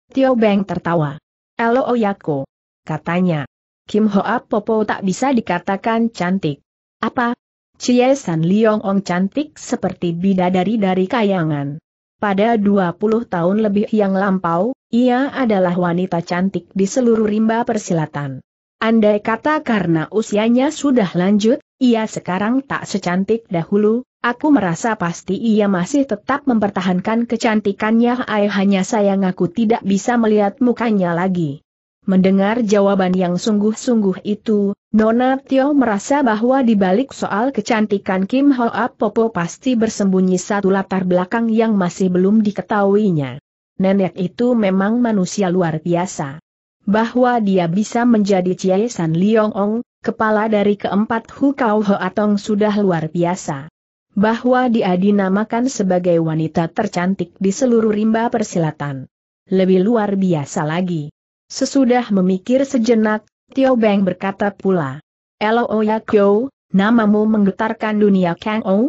Tio Beng tertawa. Elo Oyako. Katanya. Kim Hoa Popo tak bisa dikatakan cantik. Apa? Chie San Liong Ong cantik seperti bidadari dari kayangan. Pada 20 tahun lebih yang lampau, ia adalah wanita cantik di seluruh rimba persilatan. Andai kata karena usianya sudah lanjut, ia sekarang tak secantik dahulu, aku merasa pasti ia masih tetap mempertahankan kecantikannya. Ai hanya sayang aku tidak bisa melihat mukanya lagi. Mendengar jawaban yang sungguh-sungguh itu, Nona Tio merasa bahwa di balik soal kecantikan Kim Hoa Popo pasti bersembunyi satu latar belakang yang masih belum diketahuinya. Nenek itu memang manusia luar biasa. Bahwa dia bisa menjadi Chie San Liong Ong, kepala dari keempat Hukau Atong sudah luar biasa. Bahwa dia dinamakan sebagai wanita tercantik di seluruh rimba persilatan. Lebih luar biasa lagi Sesudah memikir sejenak, Tio Beng berkata pula. Elo oh Ya Kyo, namamu menggetarkan dunia Kang O? Oh.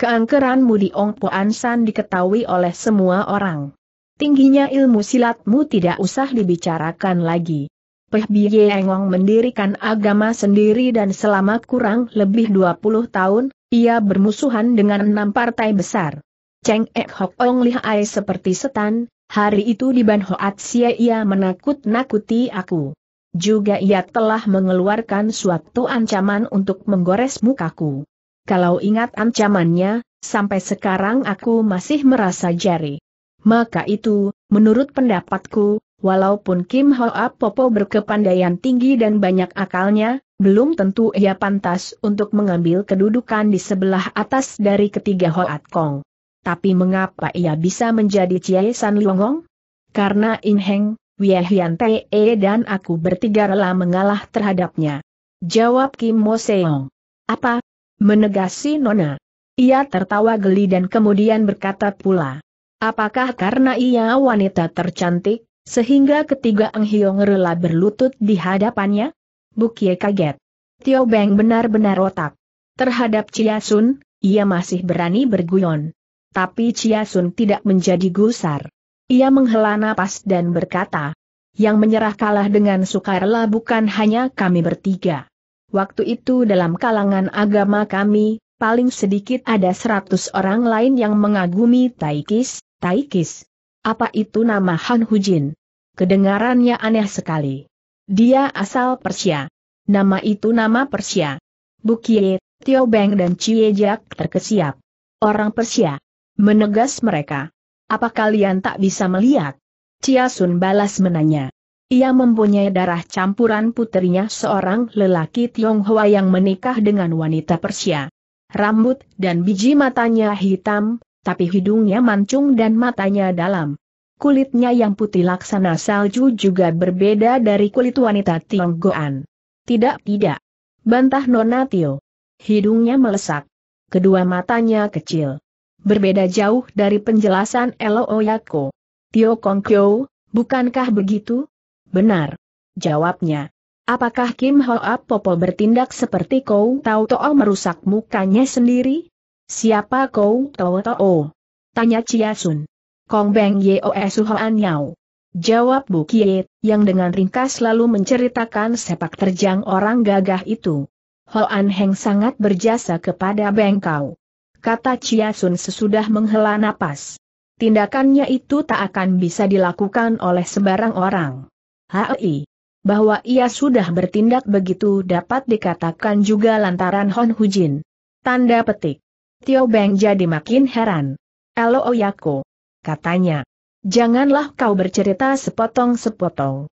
Keangkeranmu di Ong Poan San diketahui oleh semua orang. Tingginya ilmu silatmu tidak usah dibicarakan lagi. Peh Biye Engong mendirikan agama sendiri dan selama kurang lebih 20 tahun, ia bermusuhan dengan enam partai besar. Cheng Ek Hok Ong Lihai seperti setan, Hari itu di banhoat Sia ia menakut-nakuti aku. Juga ia telah mengeluarkan suatu ancaman untuk menggores mukaku. Kalau ingat ancamannya, sampai sekarang aku masih merasa jari. Maka itu, menurut pendapatku, walaupun Kim Hoa Popo berkepandaian tinggi dan banyak akalnya, belum tentu ia pantas untuk mengambil kedudukan di sebelah atas dari ketiga Hoat Kong. Tapi mengapa ia bisa menjadi Cie San Longong? Karena In Heng, Wie Hian Te e dan aku bertiga rela mengalah terhadapnya. Jawab Kim Mo Seong. Apa? Menegasi Nona. Ia tertawa geli dan kemudian berkata pula. Apakah karena ia wanita tercantik, sehingga ketiga Eng Hiong rela berlutut di hadapannya? Bukie kaget. Tio Beng benar-benar otak. Terhadap Chia Sun, ia masih berani berguyon tapi Chia Sun tidak menjadi gusar. Ia menghela napas dan berkata, yang menyerah kalah dengan sukarela bukan hanya kami bertiga. Waktu itu dalam kalangan agama kami, paling sedikit ada seratus orang lain yang mengagumi Taikis, Taikis. Apa itu nama Han Hujin? Kedengarannya aneh sekali. Dia asal Persia. Nama itu nama Persia. Bukie, Tio Beng dan Cie Jack terkesiap. Orang Persia. Menegas mereka. Apa kalian tak bisa melihat? Chia Sun balas menanya. Ia mempunyai darah campuran putrinya seorang lelaki Tionghoa yang menikah dengan wanita Persia. Rambut dan biji matanya hitam, tapi hidungnya mancung dan matanya dalam. Kulitnya yang putih laksana salju juga berbeda dari kulit wanita Tionggoan. Tidak, tidak. Bantah Nona Tio. Hidungnya melesak. Kedua matanya kecil berbeda jauh dari penjelasan Elo Oyako. Tio Kong Kyo, bukankah begitu? Benar. Jawabnya. Apakah Kim Hoa Popo bertindak seperti Kou Tau Toa merusak mukanya sendiri? Siapa Kou Tau Toa? Tanya Chia Sun. Kong Beng Yeo Suhoan Yao. Jawab Bu Kiet, yang dengan ringkas lalu menceritakan sepak terjang orang gagah itu. Hoan Heng sangat berjasa kepada Bengkau kata Chia Sun sesudah menghela napas. Tindakannya itu tak akan bisa dilakukan oleh sebarang orang. Hai, bahwa ia sudah bertindak begitu dapat dikatakan juga lantaran Hon Hujin. Tanda petik. Tio Beng jadi makin heran. Elo Oyako. Katanya. Janganlah kau bercerita sepotong-sepotong.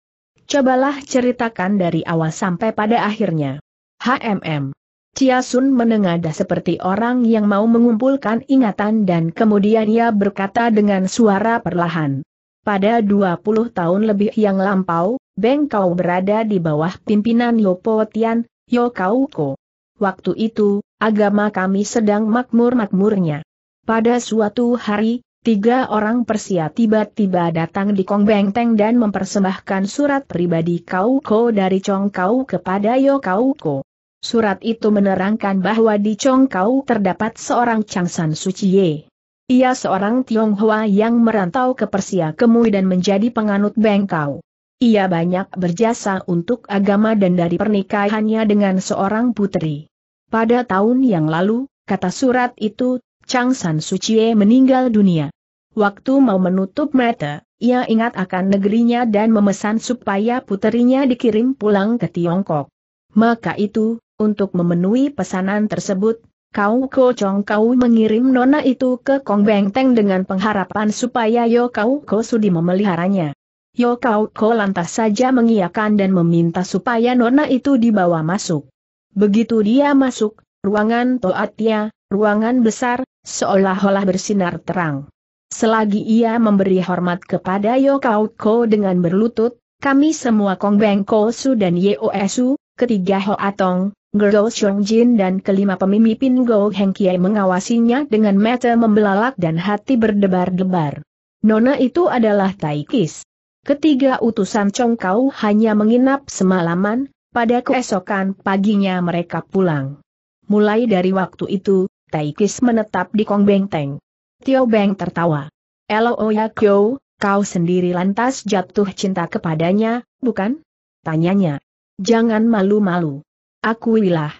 Cobalah ceritakan dari awal sampai pada akhirnya. HMM. Chia Sun menengadah seperti orang yang mau mengumpulkan ingatan dan kemudian ia berkata dengan suara perlahan. Pada 20 tahun lebih yang lampau, Beng Kau berada di bawah pimpinan Yopo Tian, Yo Waktu itu, agama kami sedang makmur-makmurnya. Pada suatu hari, Tiga orang Persia tiba-tiba datang di Kong Bengteng dan mempersembahkan surat pribadi kauko dari Chong Kau kepada Yo Kau Surat itu menerangkan bahwa di Chongkau terdapat seorang Changsan Ye. Ia seorang Tionghoa yang merantau ke Persia Kemui dan menjadi penganut Bengkau. Ia banyak berjasa untuk agama dan dari pernikahannya dengan seorang putri. Pada tahun yang lalu, kata surat itu, Changsan Ye meninggal dunia. Waktu mau menutup mata, ia ingat akan negerinya dan memesan supaya putrinya dikirim pulang ke Tiongkok. Maka itu, untuk memenuhi pesanan tersebut, Kau Ko Chong Kau mengirim nona itu ke Kong Teng dengan pengharapan supaya Yo Kau Ko Sudi memeliharanya. Yo Kau Ko lantas saja mengiyakan dan meminta supaya nona itu dibawa masuk. Begitu dia masuk, ruangan Toatia, ruangan besar, seolah-olah bersinar terang. Selagi ia memberi hormat kepada Yo Kau Ko dengan berlutut, kami semua Kong Beng Ko Su dan Yeo Esu, ketiga Ho Atong, Gerdo Jin dan kelima pemimpin Go Heng Kiai mengawasinya dengan mata membelalak dan hati berdebar-debar. Nona itu adalah Taikis. Ketiga utusan Congkau hanya menginap semalaman, pada keesokan paginya mereka pulang. Mulai dari waktu itu, Taikis menetap di Kong Bengteng. Tio Beng tertawa. Elo Oya oh Kyo, kau sendiri lantas jatuh cinta kepadanya, bukan? Tanyanya. Jangan malu-malu. Aku wilah.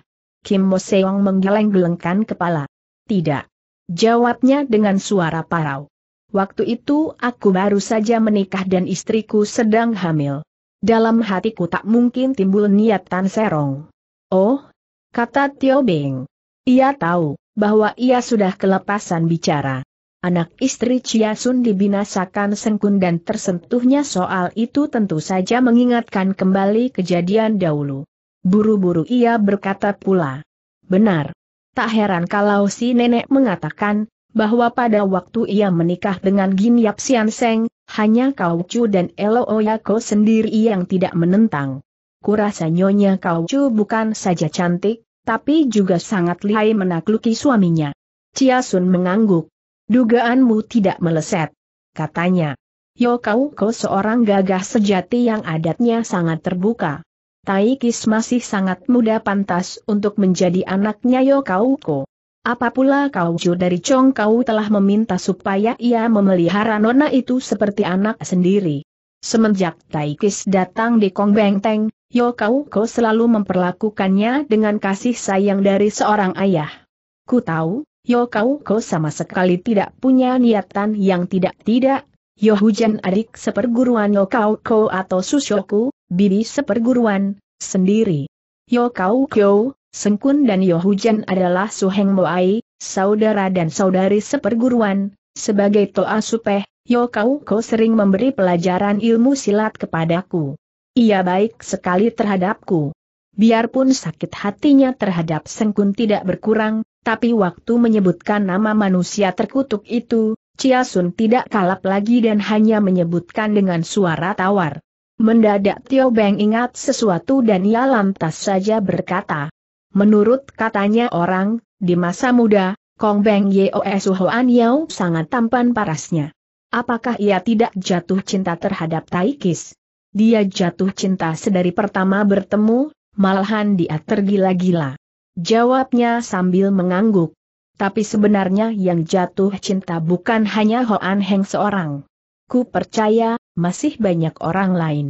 Kim Mo Seong menggeleng-gelengkan kepala. Tidak. Jawabnya dengan suara parau. Waktu itu aku baru saja menikah dan istriku sedang hamil. Dalam hatiku tak mungkin timbul niatan serong. Oh, kata Tio Beng. Ia tahu bahwa ia sudah kelepasan bicara. Anak istri Chia Sun dibinasakan Sengkun dan tersentuhnya soal itu tentu saja mengingatkan kembali kejadian dahulu. Buru-buru ia berkata pula. Benar. Tak heran kalau si nenek mengatakan, bahwa pada waktu ia menikah dengan Gin Yap Sian Seng, hanya Chu dan Elo Oyako sendiri yang tidak menentang. Kurasa nyonya kau Chu bukan saja cantik, tapi juga sangat lihai menakluki suaminya. Chia Sun mengangguk. Dugaanmu tidak meleset. Katanya. Yo kau Kauko seorang gagah sejati yang adatnya sangat terbuka. Taikis masih sangat muda pantas untuk menjadi anaknya Yo Kauko. Apa pula Kaujo dari Chong Kau telah meminta supaya ia memelihara nona itu seperti anak sendiri. Semenjak Taikis datang di Kong Beng Teng, selalu memperlakukannya dengan kasih sayang dari seorang ayah. Ku tahu, Yo Kauko sama sekali tidak punya niatan yang tidak-tidak, Yo Hujan adik seperguruan Yo Kauko atau Susyoku, bibi seperguruan, sendiri. Yo Kau Kyo, Sengkun dan Yo Hujan adalah Suheng Moai, saudara dan saudari seperguruan, sebagai Toa Supeh, Yo Kau Kyo sering memberi pelajaran ilmu silat kepadaku. Ia baik sekali terhadapku. Biarpun sakit hatinya terhadap Sengkun tidak berkurang, tapi waktu menyebutkan nama manusia terkutuk itu, Chia Sun tidak kalap lagi dan hanya menyebutkan dengan suara tawar. Mendadak Tio Beng ingat sesuatu dan ia lantas saja berkata. Menurut katanya orang, di masa muda, Kong Beng Yeosu Hoan Yao sangat tampan parasnya. Apakah ia tidak jatuh cinta terhadap Taikis? Dia jatuh cinta sedari pertama bertemu, malahan dia tergila-gila. Jawabnya sambil mengangguk. Tapi sebenarnya yang jatuh cinta bukan hanya Hoan Heng seorang. Ku percaya, masih banyak orang lain.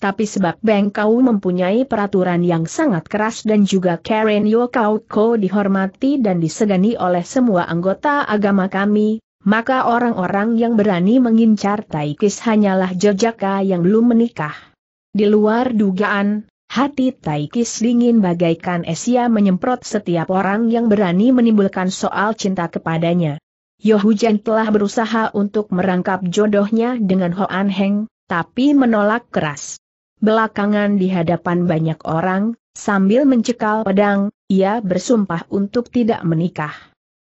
Tapi sebab Beng Kau mempunyai peraturan yang sangat keras dan juga Karen Kau Ko dihormati dan disegani oleh semua anggota agama kami, maka orang-orang yang berani mengincar Taikis hanyalah Jojaka yang belum menikah. Di luar dugaan, hati Taikis dingin bagaikan Asia menyemprot setiap orang yang berani menimbulkan soal cinta kepadanya. Yohujan telah berusaha untuk merangkap jodohnya dengan Hoan Heng, tapi menolak keras. Belakangan di hadapan banyak orang, sambil mencekal pedang, ia bersumpah untuk tidak menikah.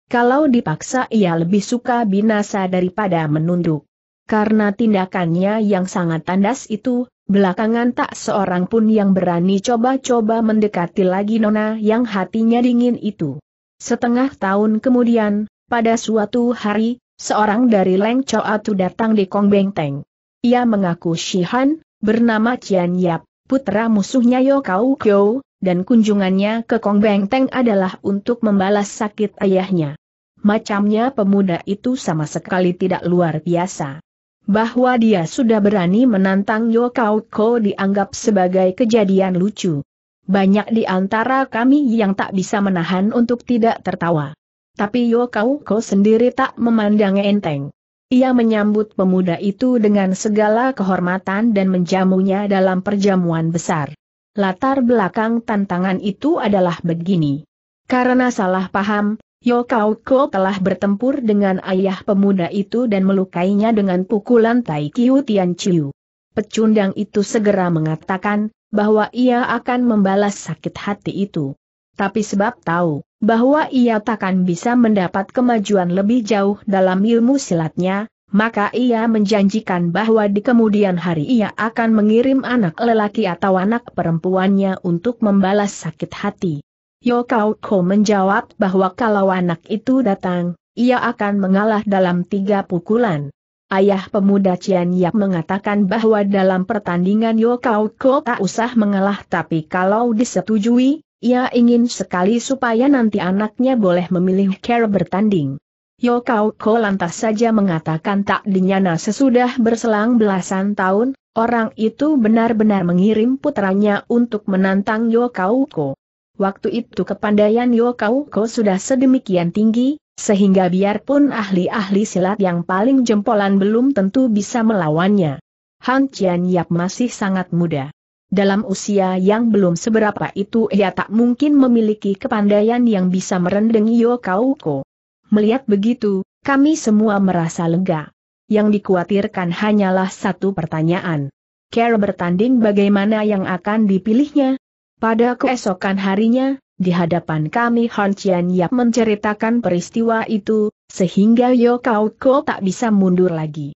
Kalau dipaksa ia lebih suka binasa daripada menunduk. Karena tindakannya yang sangat tandas itu, belakangan tak seorang pun yang berani coba-coba mendekati lagi nona yang hatinya dingin itu. Setengah tahun kemudian, pada suatu hari, seorang dari Leng Atu datang di Kong Bengteng. Ia mengaku Shihan, bernama Cian Yap, putra musuhnya Yo Kau Kyo, dan kunjungannya ke Kong Bengteng adalah untuk membalas sakit ayahnya. Macamnya pemuda itu sama sekali tidak luar biasa. Bahwa dia sudah berani menantang Yo Kau dianggap sebagai kejadian lucu. Banyak di antara kami yang tak bisa menahan untuk tidak tertawa. Tapi Yo Kau Ko sendiri tak memandang enteng. Ia menyambut pemuda itu dengan segala kehormatan dan menjamunya dalam perjamuan besar. Latar belakang tantangan itu adalah begini. Karena salah paham, Yo Kau Ko telah bertempur dengan ayah pemuda itu dan melukainya dengan pukulan Tai Kiu Tian Chiu. Pecundang itu segera mengatakan, bahwa ia akan membalas sakit hati itu tapi sebab tahu bahwa ia takkan bisa mendapat kemajuan lebih jauh dalam ilmu silatnya, maka ia menjanjikan bahwa di kemudian hari ia akan mengirim anak lelaki atau anak perempuannya untuk membalas sakit hati. Yokao Ko menjawab bahwa kalau anak itu datang, ia akan mengalah dalam tiga pukulan. Ayah pemuda Cian Yap mengatakan bahwa dalam pertandingan Yokao Ko tak usah mengalah tapi kalau disetujui, ia ingin sekali supaya nanti anaknya boleh memilih care bertanding. Yokau Ko lantas saja mengatakan tak dinyana sesudah berselang belasan tahun, orang itu benar-benar mengirim putranya untuk menantang Yokau Ko. Waktu itu kepandaian Yokau Ko sudah sedemikian tinggi, sehingga biarpun ahli-ahli silat yang paling jempolan belum tentu bisa melawannya. Han Chian Yap masih sangat muda. Dalam usia yang belum seberapa itu ia tak mungkin memiliki kepandaian yang bisa merendeng Yokauko. Melihat begitu, kami semua merasa lega. Yang dikhawatirkan hanyalah satu pertanyaan. Care bertanding bagaimana yang akan dipilihnya? Pada keesokan harinya, di hadapan kami Han Qian Yap menceritakan peristiwa itu, sehingga Yokauko tak bisa mundur lagi.